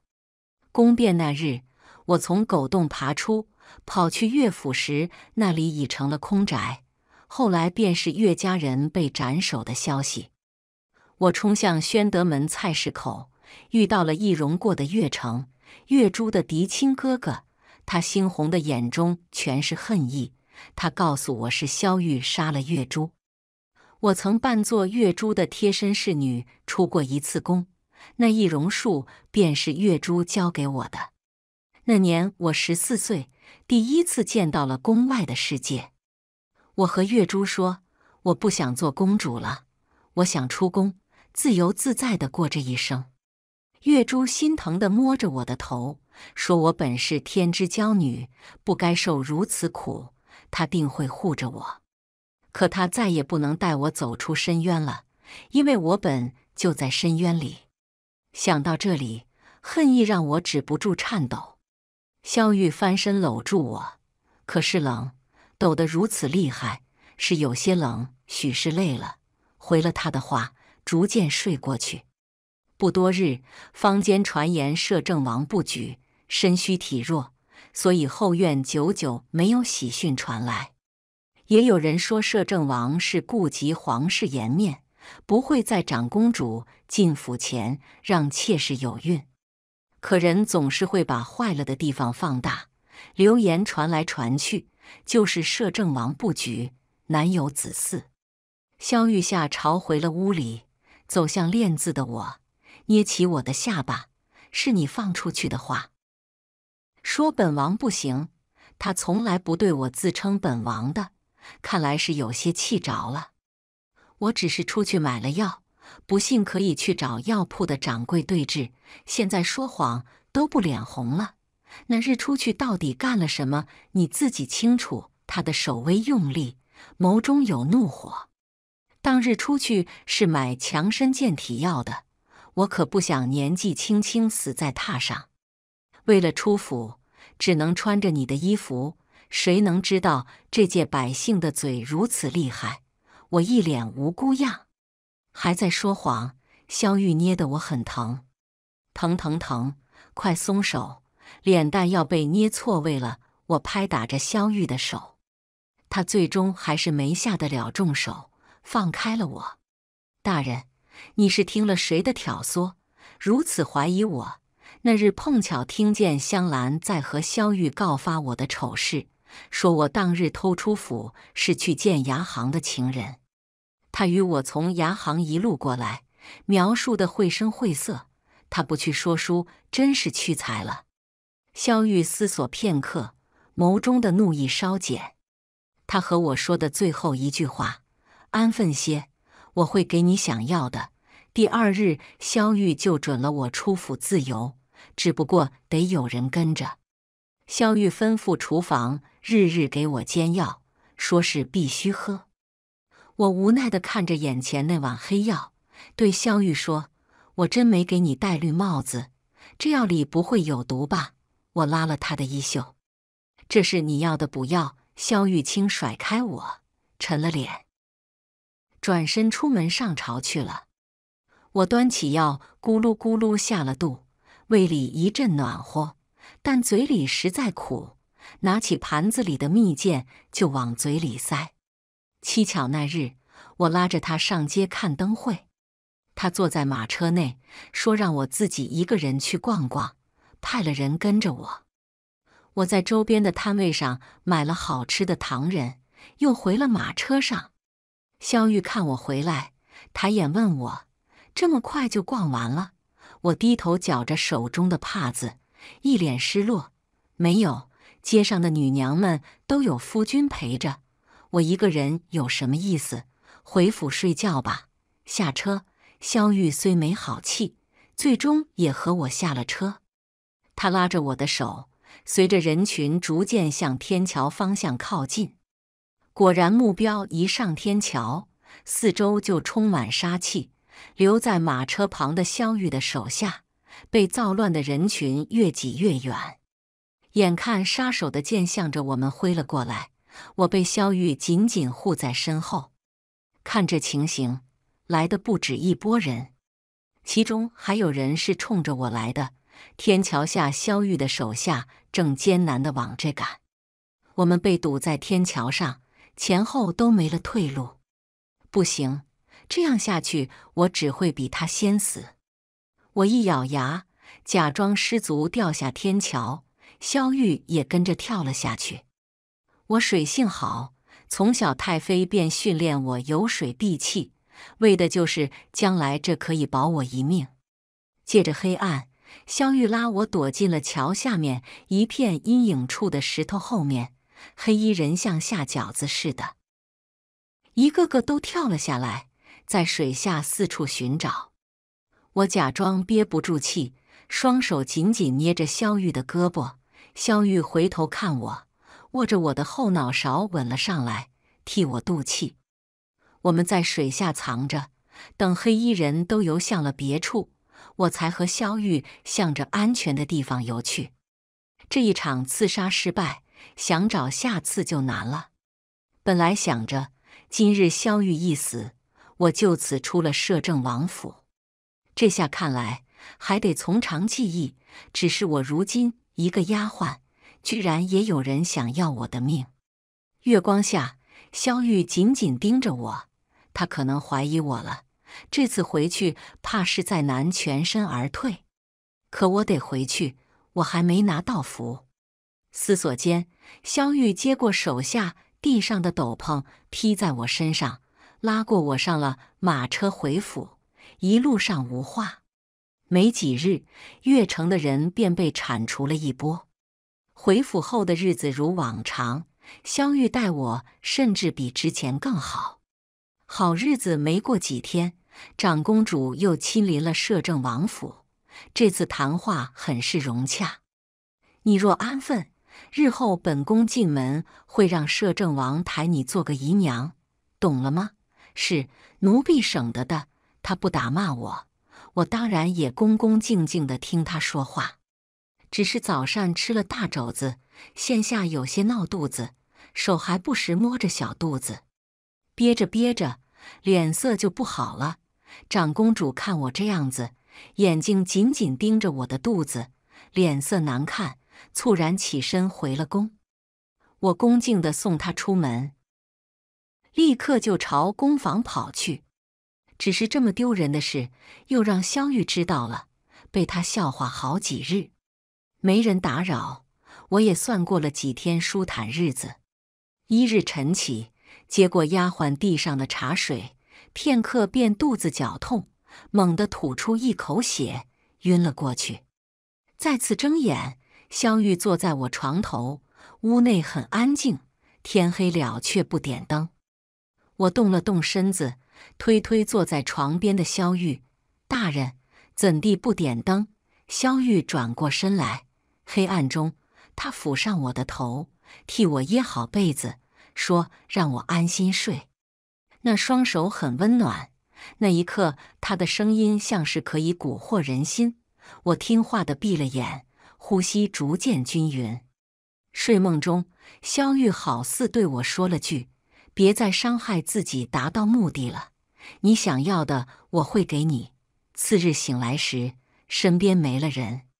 宫变那日，我从狗洞爬出。”跑去乐府时，那里已成了空宅。后来便是岳家人被斩首的消息。我冲向宣德门菜市口，遇到了易容过的岳成、岳珠的嫡亲哥哥。他猩红的眼中全是恨意。他告诉我是萧玉杀了岳珠。我曾扮作岳珠的贴身侍女出过一次宫，那易容术便是岳珠教给我的。那年我十四岁，第一次见到了宫外的世界。我和月珠说：“我不想做公主了，我想出宫，自由自在的过这一生。”月珠心疼的摸着我的头，说：“我本是天之娇女，不该受如此苦，她定会护着我。可她再也不能带我走出深渊了，因为我本就在深渊里。”想到这里，恨意让我止不住颤抖。萧玉翻身搂住我，可是冷，抖得如此厉害，是有些冷。许是累了，回了他的话，逐渐睡过去。不多日，坊间传言摄政王不举，身虚体弱，所以后院久久没有喜讯传来。也有人说，摄政王是顾及皇室颜面，不会在长公主进府前让妾室有孕。可人总是会把坏了的地方放大，流言传来传去，就是摄政王不举，难有子嗣。萧玉夏朝回了屋里，走向练字的我，捏起我的下巴：“是你放出去的话，说本王不行，他从来不对我自称本王的，看来是有些气着了。我只是出去买了药。”不信可以去找药铺的掌柜对质。现在说谎都不脸红了。那日出去到底干了什么？你自己清楚。他的手微用力，眸中有怒火。当日出去是买强身健体药的。我可不想年纪轻轻死在榻上。为了出府，只能穿着你的衣服。谁能知道这届百姓的嘴如此厉害？我一脸无辜样。还在说谎，萧玉捏得我很疼，疼疼疼！快松手，脸蛋要被捏错位了！我拍打着萧玉的手，他最终还是没下得了重手，放开了我。大人，你是听了谁的挑唆，如此怀疑我？那日碰巧听见香兰在和萧玉告发我的丑事，说我当日偷出府是去见牙行的情人。他与我从牙行一路过来，描述的绘声绘色。他不去说书，真是屈才了。萧玉思索片刻，眸中的怒意稍减。他和我说的最后一句话：“安分些，我会给你想要的。”第二日，萧玉就准了我出府自由，只不过得有人跟着。萧玉吩咐厨房日日给我煎药，说是必须喝。我无奈的看着眼前那碗黑药，对萧玉说：“我真没给你戴绿帽子，这药里不会有毒吧？”我拉了他的衣袖：“这是你要的补药。”萧玉清甩开我，沉了脸，转身出门上朝去了。我端起药，咕噜咕噜下了肚，胃里一阵暖和，但嘴里实在苦，拿起盘子里的蜜饯就往嘴里塞。七巧那日，我拉着他上街看灯会，他坐在马车内，说让我自己一个人去逛逛，派了人跟着我。我在周边的摊位上买了好吃的糖人，又回了马车上。肖玉看我回来，抬眼问我：“这么快就逛完了？”我低头绞着手中的帕子，一脸失落：“没有，街上的女娘们都有夫君陪着。”我一个人有什么意思？回府睡觉吧。下车。萧玉虽没好气，最终也和我下了车。他拉着我的手，随着人群逐渐向天桥方向靠近。果然，目标一上天桥，四周就充满杀气。留在马车旁的萧玉的手下，被躁乱的人群越挤越远。眼看杀手的剑向着我们挥了过来。我被萧玉紧紧护在身后，看这情形，来的不止一拨人，其中还有人是冲着我来的。天桥下，萧玉的手下正艰难地往这赶。我们被堵在天桥上，前后都没了退路。不行，这样下去，我只会比他先死。我一咬牙，假装失足掉下天桥，萧玉也跟着跳了下去。我水性好，从小太妃便训练我游水闭气，为的就是将来这可以保我一命。借着黑暗，萧玉拉我躲进了桥下面一片阴影处的石头后面。黑衣人像下饺子似的，一个个都跳了下来，在水下四处寻找。我假装憋不住气，双手紧紧捏着萧玉的胳膊。萧玉回头看我。握着我的后脑勺，吻了上来，替我渡气。我们在水下藏着，等黑衣人都游向了别处，我才和萧玉向着安全的地方游去。这一场刺杀失败，想找下次就难了。本来想着今日萧玉一死，我就此出了摄政王府，这下看来还得从长计议。只是我如今一个丫鬟。居然也有人想要我的命！月光下，萧玉紧紧盯着我，他可能怀疑我了。这次回去，怕是再难全身而退。可我得回去，我还没拿到符。思索间，萧玉接过手下地上的斗篷，披在我身上，拉过我上了马车回府。一路上无话。没几日，越城的人便被铲除了一波。回府后的日子如往常，萧玉待我甚至比之前更好。好日子没过几天，长公主又亲临了摄政王府。这次谈话很是融洽。你若安分，日后本宫进门会让摄政王抬你做个姨娘，懂了吗？是奴婢省得的。他不打骂我，我当然也恭恭敬敬的听他说话。只是早上吃了大肘子，现下有些闹肚子，手还不时摸着小肚子，憋着憋着，脸色就不好了。长公主看我这样子，眼睛紧紧盯着我的肚子，脸色难看，猝然起身回了宫。我恭敬的送她出门，立刻就朝宫房跑去。只是这么丢人的事，又让萧玉知道了，被他笑话好几日。没人打扰，我也算过了几天舒坦日子。一日晨起，接过丫鬟递上的茶水，片刻便肚子绞痛，猛地吐出一口血，晕了过去。再次睁眼，萧玉坐在我床头，屋内很安静，天黑了却不点灯。我动了动身子，推推坐在床边的萧玉：“大人，怎地不点灯？”萧玉转过身来。黑暗中，他抚上我的头，替我掖好被子，说：“让我安心睡。”那双手很温暖。那一刻，他的声音像是可以蛊惑人心。我听话的闭了眼，呼吸逐渐均匀。睡梦中，肖玉好似对我说了句：“别再伤害自己，达到目的了。你想要的，我会给你。”次日醒来时，身边没了人。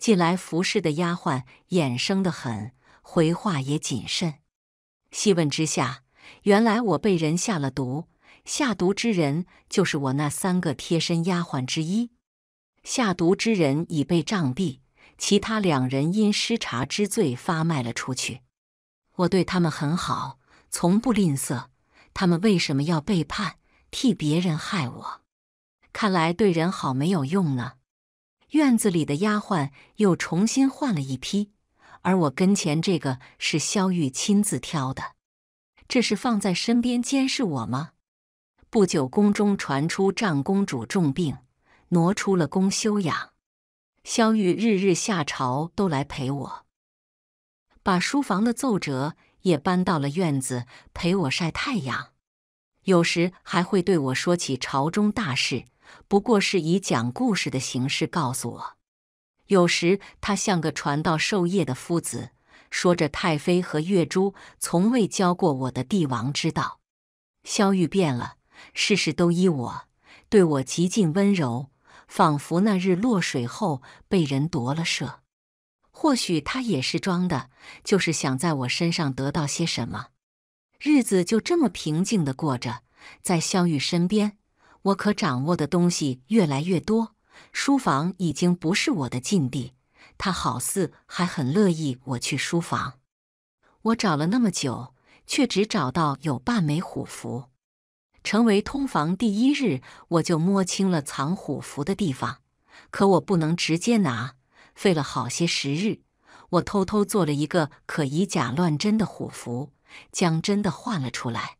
进来服侍的丫鬟眼生的很，回话也谨慎。细问之下，原来我被人下了毒，下毒之人就是我那三个贴身丫鬟之一。下毒之人已被杖毙，其他两人因失察之罪发卖了出去。我对他们很好，从不吝啬。他们为什么要背叛，替别人害我？看来对人好没有用呢。院子里的丫鬟又重新换了一批，而我跟前这个是萧玉亲自挑的。这是放在身边监视我吗？不久，宫中传出长公主重病，挪出了宫休养。萧玉日日下朝都来陪我，把书房的奏折也搬到了院子陪我晒太阳，有时还会对我说起朝中大事。不过是以讲故事的形式告诉我，有时他像个传道授业的夫子，说着太妃和月珠从未教过我的帝王之道。萧玉变了，事事都依我，对我极尽温柔，仿佛那日落水后被人夺了舍。或许他也是装的，就是想在我身上得到些什么。日子就这么平静的过着，在萧玉身边。我可掌握的东西越来越多，书房已经不是我的禁地。他好似还很乐意我去书房。我找了那么久，却只找到有半枚虎符。成为通房第一日，我就摸清了藏虎符的地方。可我不能直接拿，费了好些时日，我偷偷做了一个可以假乱真的虎符，将真的换了出来。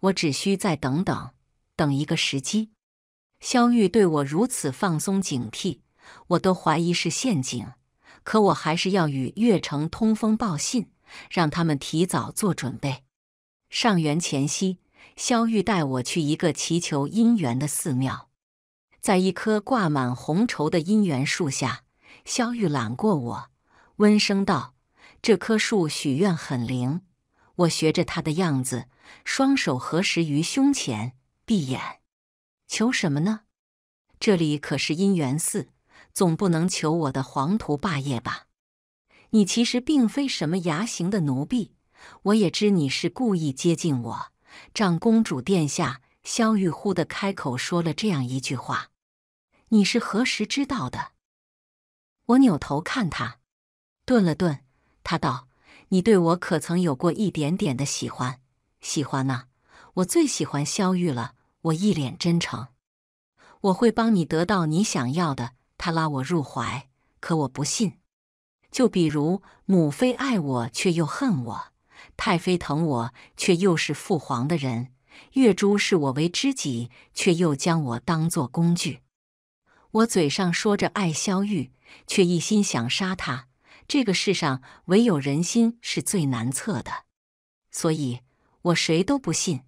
我只需再等等。等一个时机，萧玉对我如此放松警惕，我都怀疑是陷阱。可我还是要与月城通风报信，让他们提早做准备。上元前夕，萧玉带我去一个祈求姻缘的寺庙，在一棵挂满红绸的姻缘树下，萧玉揽过我，温声道：“这棵树许愿很灵。”我学着他的样子，双手合十于胸前。闭眼，求什么呢？这里可是姻缘寺，总不能求我的皇图霸业吧？你其实并非什么牙形的奴婢，我也知你是故意接近我。长公主殿下萧玉忽的开口说了这样一句话：“你是何时知道的？”我扭头看他，顿了顿，他道：“你对我可曾有过一点点的喜欢？喜欢啊，我最喜欢萧玉了。”我一脸真诚，我会帮你得到你想要的。他拉我入怀，可我不信。就比如母妃爱我却又恨我，太妃疼我却又是父皇的人，月珠视我为知己却又将我当作工具。我嘴上说着爱萧玉，却一心想杀他。这个世上唯有人心是最难测的，所以我谁都不信。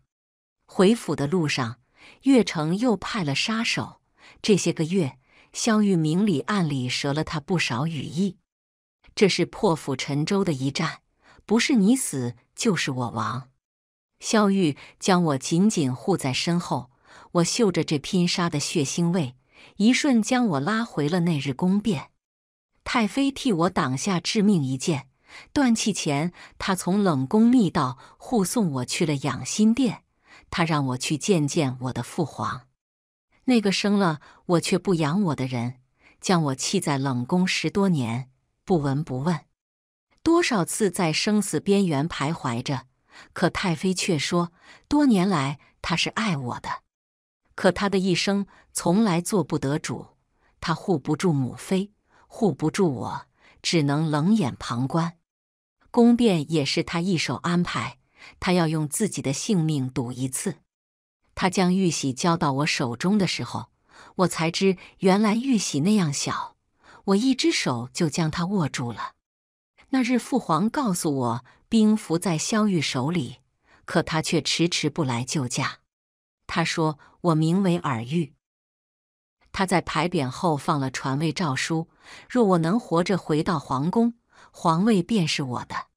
回府的路上。月城又派了杀手，这些个月，萧玉明里暗里折了他不少羽翼。这是破釜沉舟的一战，不是你死就是我亡。萧玉将我紧紧护在身后，我嗅着这拼杀的血腥味，一瞬将我拉回了那日宫变。太妃替我挡下致命一剑，断气前，她从冷宫密道护送我去了养心殿。他让我去见见我的父皇，那个生了我却不养我的人，将我弃在冷宫十多年，不闻不问。多少次在生死边缘徘徊着，可太妃却说，多年来他是爱我的。可他的一生从来做不得主，他护不住母妃，护不住我，只能冷眼旁观。宫变也是他一手安排。他要用自己的性命赌一次。他将玉玺交到我手中的时候，我才知原来玉玺那样小，我一只手就将它握住了。那日父皇告诉我，兵符在萧玉手里，可他却迟迟不来救驾。他说我名为尔玉，他在牌匾后放了传位诏书，若我能活着回到皇宫，皇位便是我的。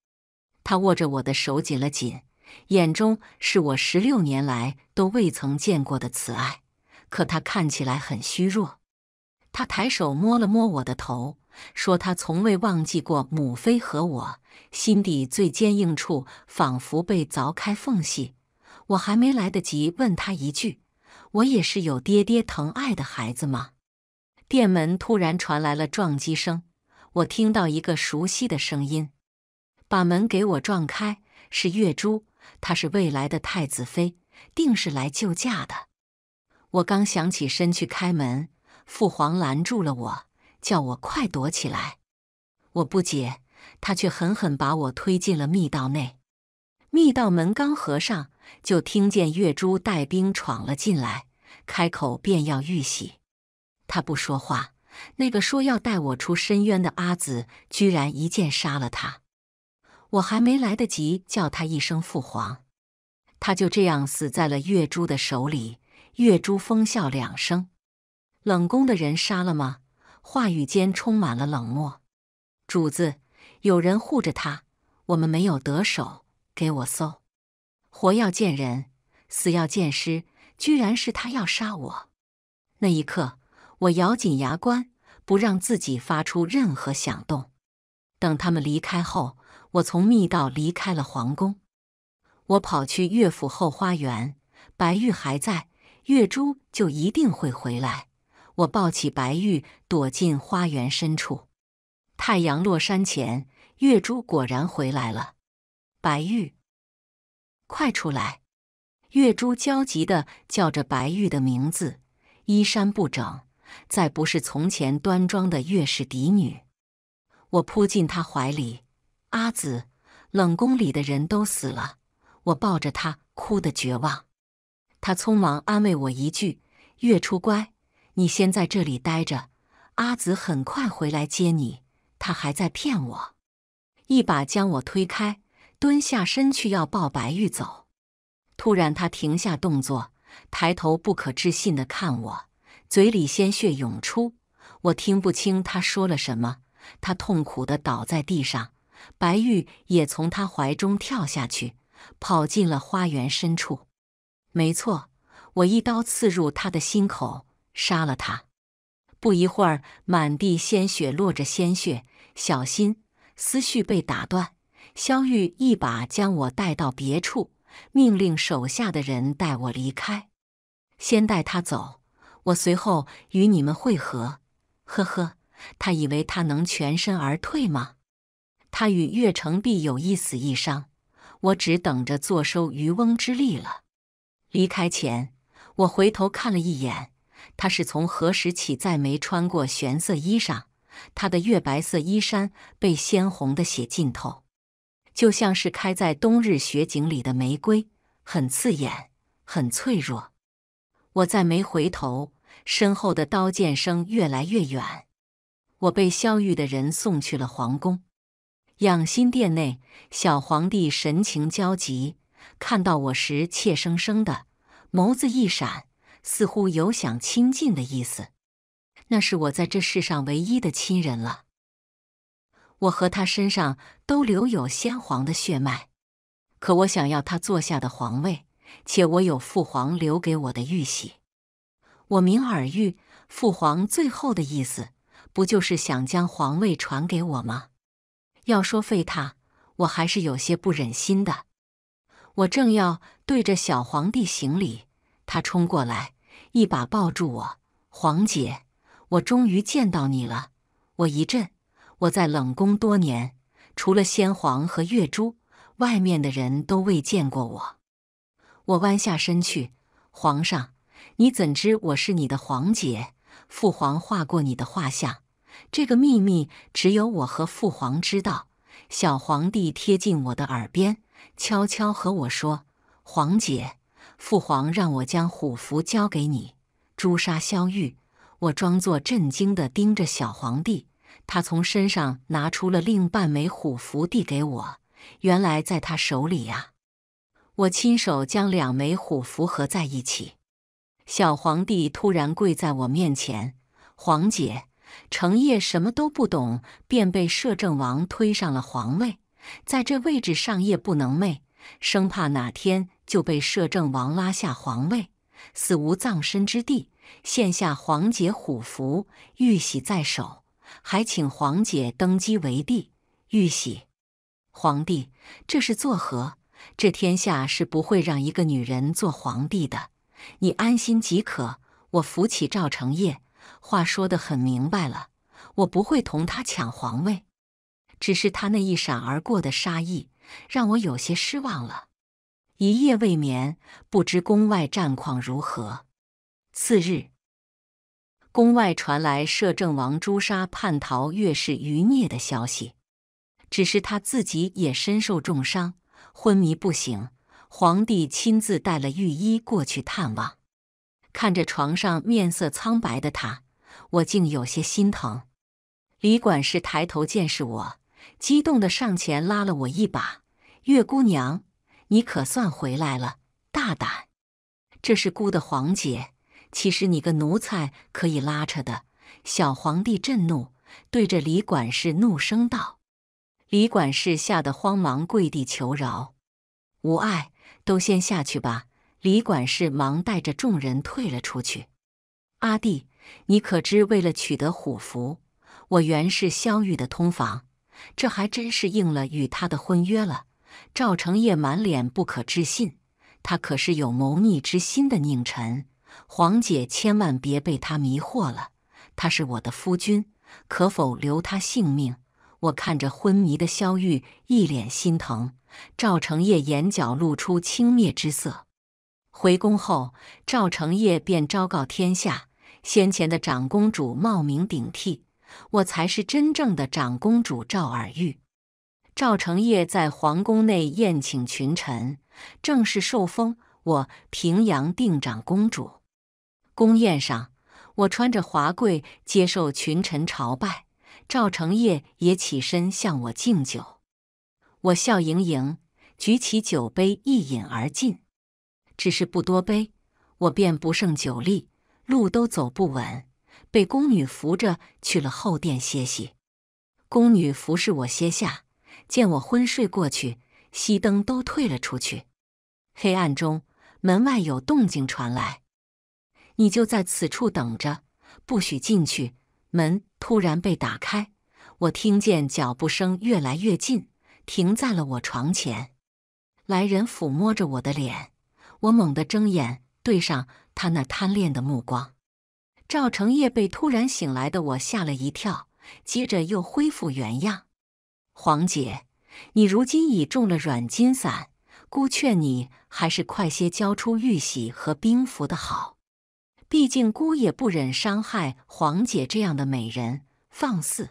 他握着我的手紧了紧，眼中是我十六年来都未曾见过的慈爱。可他看起来很虚弱。他抬手摸了摸我的头，说：“他从未忘记过母妃和我。”心底最坚硬处仿佛被凿开缝隙。我还没来得及问他一句：“我也是有爹爹疼爱的孩子吗？”店门突然传来了撞击声，我听到一个熟悉的声音。把门给我撞开！是月珠，她是未来的太子妃，定是来救驾的。我刚想起身去开门，父皇拦住了我，叫我快躲起来。我不解，他却狠狠把我推进了密道内。密道门刚合上，就听见月珠带兵闯了进来，开口便要玉玺。他不说话，那个说要带我出深渊的阿紫，居然一剑杀了他。我还没来得及叫他一声父皇，他就这样死在了月珠的手里。月珠疯笑两声：“冷宫的人杀了吗？”话语间充满了冷漠。主子，有人护着他，我们没有得手。给我搜，活要见人，死要见尸。居然是他要杀我！那一刻，我咬紧牙关，不让自己发出任何响动。等他们离开后。我从密道离开了皇宫。我跑去岳府后花园，白玉还在，月珠就一定会回来。我抱起白玉，躲进花园深处。太阳落山前，月珠果然回来了。白玉，快出来！月珠焦急的叫着白玉的名字，衣衫不整，再不是从前端庄的月氏嫡女。我扑进她怀里。阿紫，冷宫里的人都死了，我抱着他哭得绝望。他匆忙安慰我一句：“月初乖，你先在这里待着，阿紫很快回来接你。”他还在骗我，一把将我推开，蹲下身去要抱白玉走。突然，他停下动作，抬头不可置信的看我，嘴里鲜血涌出，我听不清他说了什么。他痛苦的倒在地上。白玉也从他怀中跳下去，跑进了花园深处。没错，我一刀刺入他的心口，杀了他。不一会儿，满地鲜血，落着鲜血。小心，思绪被打断。萧玉一把将我带到别处，命令手下的人带我离开。先带他走，我随后与你们会合。呵呵，他以为他能全身而退吗？他与岳成璧有一死一伤，我只等着坐收渔翁之利了。离开前，我回头看了一眼，他是从何时起再没穿过玄色衣裳？他的月白色衣衫被鲜红的血浸透，就像是开在冬日雪景里的玫瑰，很刺眼，很脆弱。我再没回头，身后的刀剑声越来越远。我被萧玉的人送去了皇宫。养心殿内，小皇帝神情焦急，看到我时怯生生的，眸子一闪，似乎有想亲近的意思。那是我在这世上唯一的亲人了。我和他身上都留有先皇的血脉，可我想要他坐下的皇位，且我有父皇留给我的玉玺。我明耳玉，父皇最后的意思，不就是想将皇位传给我吗？要说废他，我还是有些不忍心的。我正要对着小皇帝行礼，他冲过来，一把抱住我。皇姐，我终于见到你了。我一震，我在冷宫多年，除了先皇和月珠，外面的人都未见过我。我弯下身去，皇上，你怎知我是你的皇姐？父皇画过你的画像。这个秘密只有我和父皇知道。小皇帝贴近我的耳边，悄悄和我说：“皇姐，父皇让我将虎符交给你。”朱砂萧玉，我装作震惊地盯着小皇帝。他从身上拿出了另半枚虎符，递给我。原来在他手里呀！我亲手将两枚虎符合在一起。小皇帝突然跪在我面前：“皇姐。”程烨什么都不懂，便被摄政王推上了皇位。在这位置上，夜不能寐，生怕哪天就被摄政王拉下皇位，死无葬身之地。现下皇姐虎符、玉玺在手，还请皇姐登基为帝。玉玺，皇帝，这是作何？这天下是不会让一个女人做皇帝的。你安心即可。我扶起赵成业。话说得很明白了，我不会同他抢皇位，只是他那一闪而过的杀意让我有些失望了。一夜未眠，不知宫外战况如何。次日，宫外传来摄政王诛杀叛逃岳氏余孽的消息，只是他自己也身受重伤，昏迷不醒。皇帝亲自带了御医过去探望，看着床上面色苍白的他。我竟有些心疼，李管事抬头见是我，激动的上前拉了我一把：“月姑娘，你可算回来了！大胆，这是姑的皇姐，岂是你个奴才可以拉扯的？”小皇帝震怒，对着李管事怒声道：“李管事，吓得慌忙跪地求饶。”“无碍，都先下去吧。”李管事忙带着众人退了出去。阿弟。你可知，为了取得虎符，我原是萧玉的通房，这还真是应了与他的婚约了。赵成业满脸不可置信，他可是有谋逆之心的佞臣，黄姐千万别被他迷惑了。他是我的夫君，可否留他性命？我看着昏迷的萧玉，一脸心疼。赵成业眼角露出轻蔑之色。回宫后，赵成业便昭告天下。先前的长公主冒名顶替，我才是真正的长公主赵尔玉。赵成业在皇宫内宴请群臣，正式受封我平阳定长公主。宫宴上，我穿着华贵，接受群臣朝拜。赵成业也起身向我敬酒，我笑盈盈举起酒杯一饮而尽，只是不多杯，我便不胜酒力。路都走不稳，被宫女扶着去了后殿歇息。宫女服侍我歇下，见我昏睡过去，熄灯都退了出去。黑暗中，门外有动静传来，你就在此处等着，不许进去。门突然被打开，我听见脚步声越来越近，停在了我床前。来人抚摸着我的脸，我猛地睁眼，对上。他那贪恋的目光，赵成业被突然醒来的我吓了一跳，接着又恢复原样。黄姐，你如今已中了软金散，姑劝你还是快些交出玉玺和兵符的好。毕竟姑也不忍伤害黄姐这样的美人。放肆！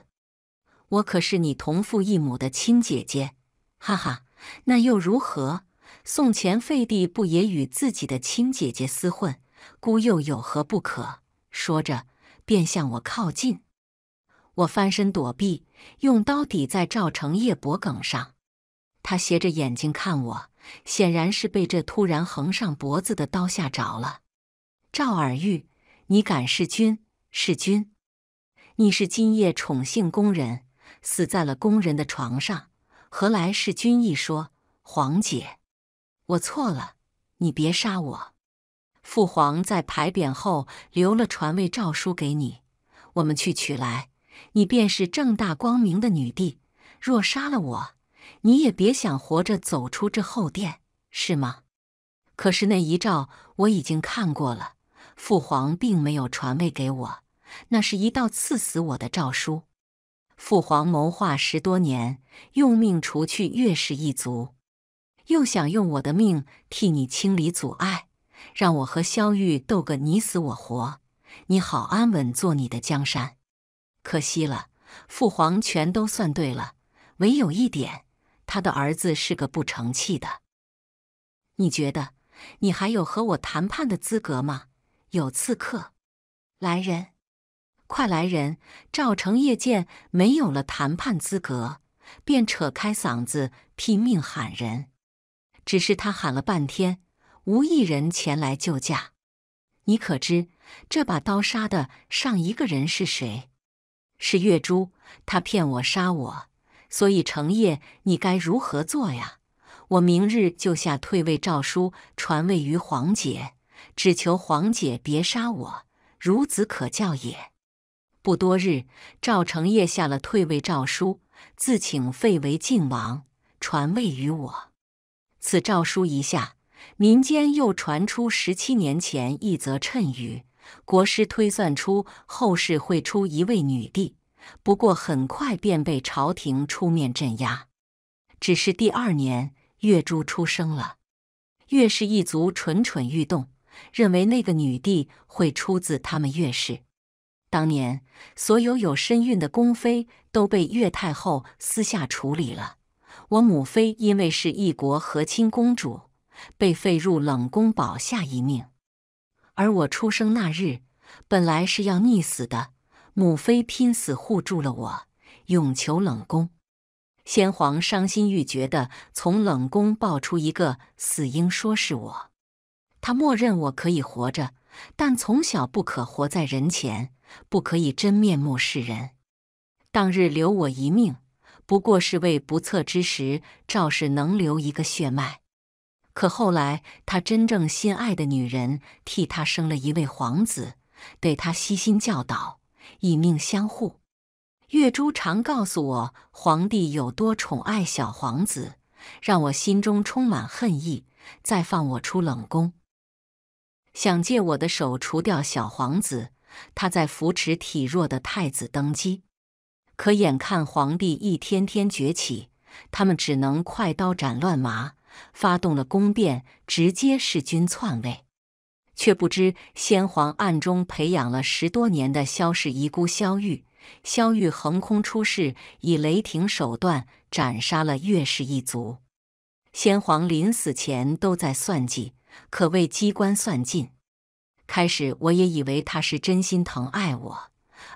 我可是你同父异母的亲姐姐，哈哈，那又如何？宋乾废帝不也与自己的亲姐姐厮混？孤又有何不可？说着，便向我靠近。我翻身躲避，用刀抵在赵成业脖颈上。他斜着眼睛看我，显然是被这突然横上脖子的刀吓着了。赵尔玉，你敢弑君？弑君！你是今夜宠幸宫人，死在了宫人的床上，何来弑君一说？黄姐，我错了，你别杀我。父皇在牌匾后留了传位诏书给你，我们去取来，你便是正大光明的女帝。若杀了我，你也别想活着走出这后殿，是吗？可是那遗诏我已经看过了，父皇并没有传位给我，那是一道赐死我的诏书。父皇谋划十多年，用命除去岳氏一族，又想用我的命替你清理阻碍。让我和萧玉斗个你死我活，你好安稳做你的江山。可惜了，父皇全都算对了，唯有一点，他的儿子是个不成器的。你觉得你还有和我谈判的资格吗？有刺客！来人！快来人！赵成业见没有了谈判资格，便扯开嗓子拼命喊人。只是他喊了半天。无一人前来救驾，你可知这把刀杀的上一个人是谁？是月珠，他骗我杀我，所以成夜你该如何做呀？我明日就下退位诏书，传位于皇姐，只求皇姐别杀我，孺子可教也。不多日，赵成业下了退位诏书，自请废为靖王，传位于我。此诏书一下。民间又传出十七年前一则谶语，国师推算出后世会出一位女帝，不过很快便被朝廷出面镇压。只是第二年，月珠出生了，月氏一族蠢蠢欲动，认为那个女帝会出自他们月氏。当年，所有有身孕的宫妃都被岳太后私下处理了。我母妃因为是一国和亲公主。被废入冷宫保下一命，而我出生那日本来是要溺死的，母妃拼死护住了我，永求冷宫。先皇伤心欲绝地从冷宫抱出一个死婴，说是我。他默认我可以活着，但从小不可活在人前，不可以真面目示人。当日留我一命，不过是为不测之时赵氏能留一个血脉。可后来，他真正心爱的女人替他生了一位皇子，对他悉心教导，以命相护。月珠常告诉我，皇帝有多宠爱小皇子，让我心中充满恨意。再放我出冷宫，想借我的手除掉小皇子，他在扶持体弱的太子登基。可眼看皇帝一天天崛起，他们只能快刀斩乱麻。发动了宫变，直接弑君篡位，却不知先皇暗中培养了十多年的萧氏遗孤萧玉。萧玉横空出世，以雷霆手段斩杀了岳氏一族。先皇临死前都在算计，可谓机关算尽。开始我也以为他是真心疼爱我，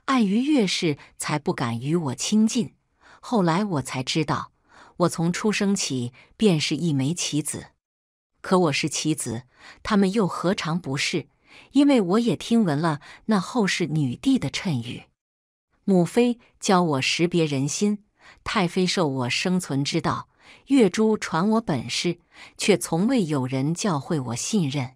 碍于岳氏才不敢与我亲近。后来我才知道。我从出生起便是一枚棋子，可我是棋子，他们又何尝不是？因为我也听闻了那后世女帝的谶语。母妃教我识别人心，太妃授我生存之道，月珠传我本事，却从未有人教会我信任。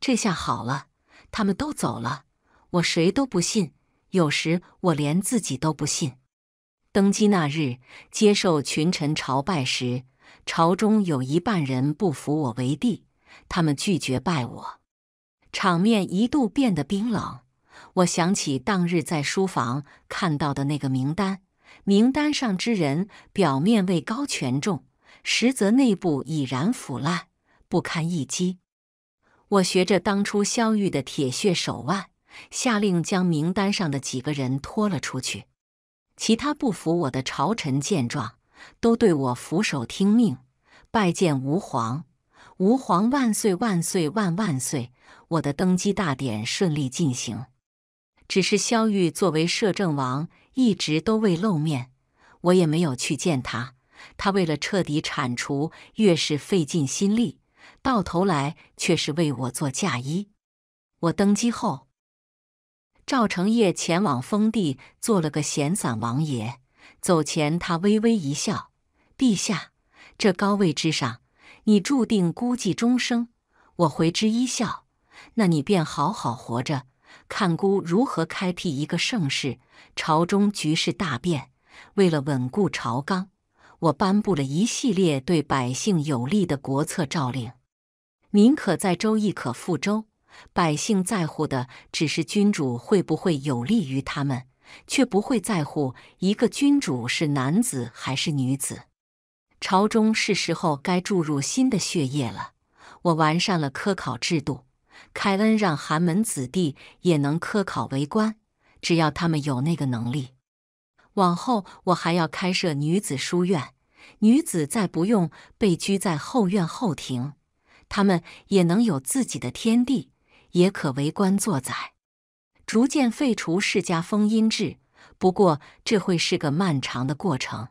这下好了，他们都走了，我谁都不信。有时我连自己都不信。登基那日，接受群臣朝拜时，朝中有一半人不服我为帝，他们拒绝拜我，场面一度变得冰冷。我想起当日在书房看到的那个名单，名单上之人表面位高权重，实则内部已然腐烂，不堪一击。我学着当初萧玉的铁血手腕，下令将名单上的几个人拖了出去。其他不服我的朝臣见状，都对我俯首听命，拜见吾皇，吾皇万岁万岁万万岁！我的登基大典顺利进行，只是萧玉作为摄政王，一直都未露面，我也没有去见他。他为了彻底铲除越是费尽心力，到头来却是为我做嫁衣。我登基后。赵成业前往封地，做了个闲散王爷。走前，他微微一笑：“陛下，这高位之上，你注定孤寂终生。”我回之一笑：“那你便好好活着，看孤如何开辟一个盛世。朝中局势大变，为了稳固朝纲，我颁布了一系列对百姓有利的国策诏令。民可在周，亦可复周。”百姓在乎的只是君主会不会有利于他们，却不会在乎一个君主是男子还是女子。朝中是时候该注入新的血液了。我完善了科考制度，开恩让寒门子弟也能科考为官，只要他们有那个能力。往后我还要开设女子书院，女子再不用被拘在后院后庭，她们也能有自己的天地。也可为官作宰，逐渐废除世家封荫制。不过这会是个漫长的过程。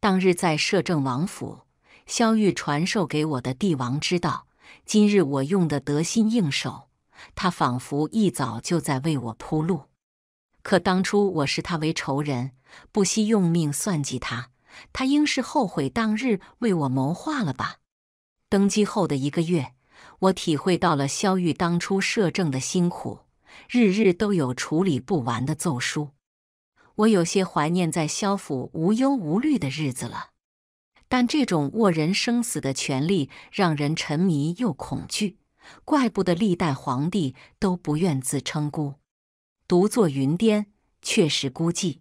当日在摄政王府，萧玉传授给我的帝王之道，今日我用的得心应手。他仿佛一早就在为我铺路。可当初我视他为仇人，不惜用命算计他。他应是后悔当日为我谋划了吧？登基后的一个月。我体会到了萧玉当初摄政的辛苦，日日都有处理不完的奏疏。我有些怀念在萧府无忧无虑的日子了。但这种握人生死的权利，让人沉迷又恐惧。怪不得历代皇帝都不愿自称孤，独坐云巅确实孤寂。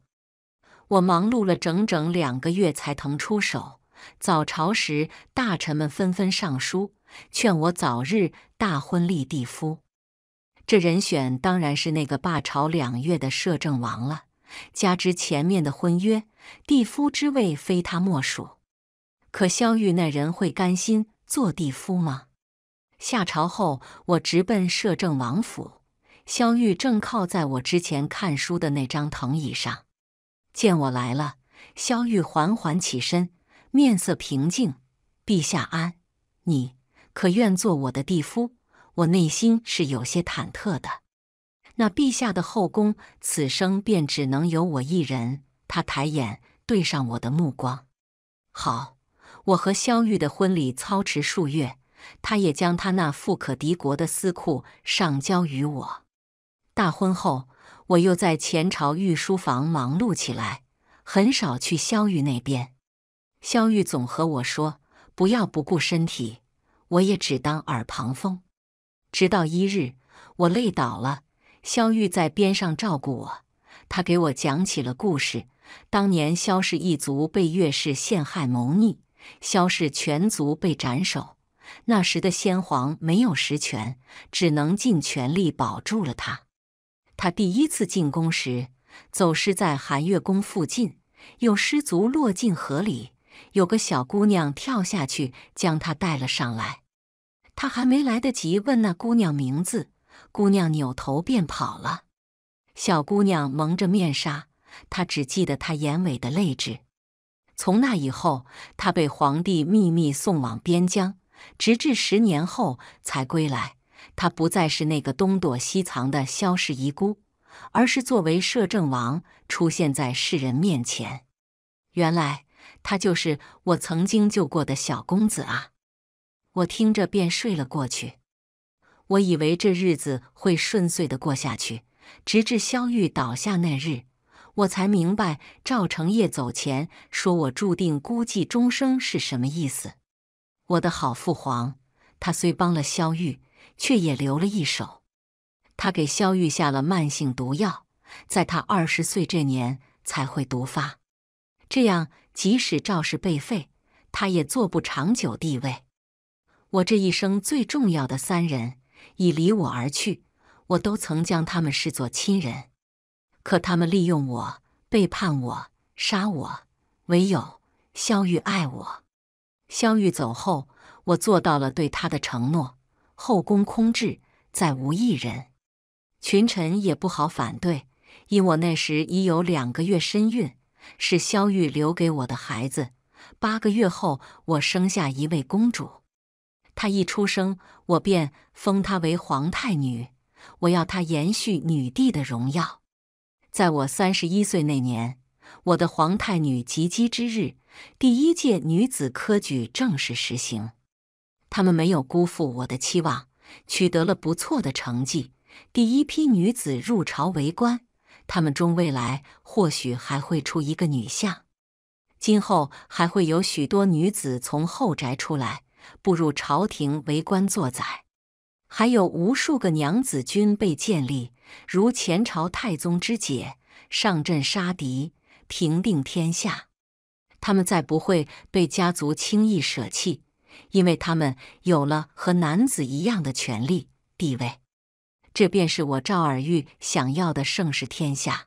我忙碌了整整两个月，才腾出手。早朝时，大臣们纷纷上书劝我早日大婚立帝夫。这人选当然是那个霸朝两月的摄政王了。加之前面的婚约，帝夫之位非他莫属。可萧玉那人会甘心做帝夫吗？下朝后，我直奔摄政王府。萧玉正靠在我之前看书的那张藤椅上，见我来了，萧玉缓缓起身。面色平静，陛下安，你可愿做我的帝夫？我内心是有些忐忑的。那陛下的后宫，此生便只能有我一人。他抬眼对上我的目光，好，我和萧玉的婚礼操持数月，他也将他那富可敌国的私库上交于我。大婚后，我又在前朝御书房忙碌起来，很少去萧玉那边。萧玉总和我说：“不要不顾身体。”我也只当耳旁风。直到一日，我累倒了，萧玉在边上照顾我，他给我讲起了故事：当年萧氏一族被岳氏陷害谋逆，萧氏全族被斩首。那时的先皇没有实权，只能尽全力保住了他。他第一次进宫时走失在寒月宫附近，又失足落进河里。有个小姑娘跳下去，将他带了上来。他还没来得及问那姑娘名字，姑娘扭头便跑了。小姑娘蒙着面纱，他只记得她眼尾的泪痣。从那以后，他被皇帝秘密送往边疆，直至十年后才归来。他不再是那个东躲西藏的萧氏遗孤，而是作为摄政王出现在世人面前。原来。他就是我曾经救过的小公子啊！我听着便睡了过去。我以为这日子会顺遂的过下去，直至萧玉倒下那日，我才明白赵成业走前说我注定孤寂终生是什么意思。我的好父皇，他虽帮了萧玉，却也留了一手。他给萧玉下了慢性毒药，在他二十岁这年才会毒发。这样。即使赵氏被废，他也坐不长久地位。我这一生最重要的三人已离我而去，我都曾将他们视作亲人，可他们利用我、背叛我、杀我。唯有萧玉爱我，萧玉走后，我做到了对他的承诺。后宫空置，再无一人；群臣也不好反对，因我那时已有两个月身孕。是萧玉留给我的孩子。八个月后，我生下一位公主。她一出生，我便封她为皇太女。我要她延续女帝的荣耀。在我三十一岁那年，我的皇太女及笄之日，第一届女子科举正式实行。她们没有辜负我的期望，取得了不错的成绩。第一批女子入朝为官。他们中未来或许还会出一个女相，今后还会有许多女子从后宅出来，步入朝廷为官做宰，还有无数个娘子军被建立，如前朝太宗之姐上阵杀敌，平定天下。他们再不会被家族轻易舍弃，因为他们有了和男子一样的权利地位。这便是我赵尔玉想要的盛世天下。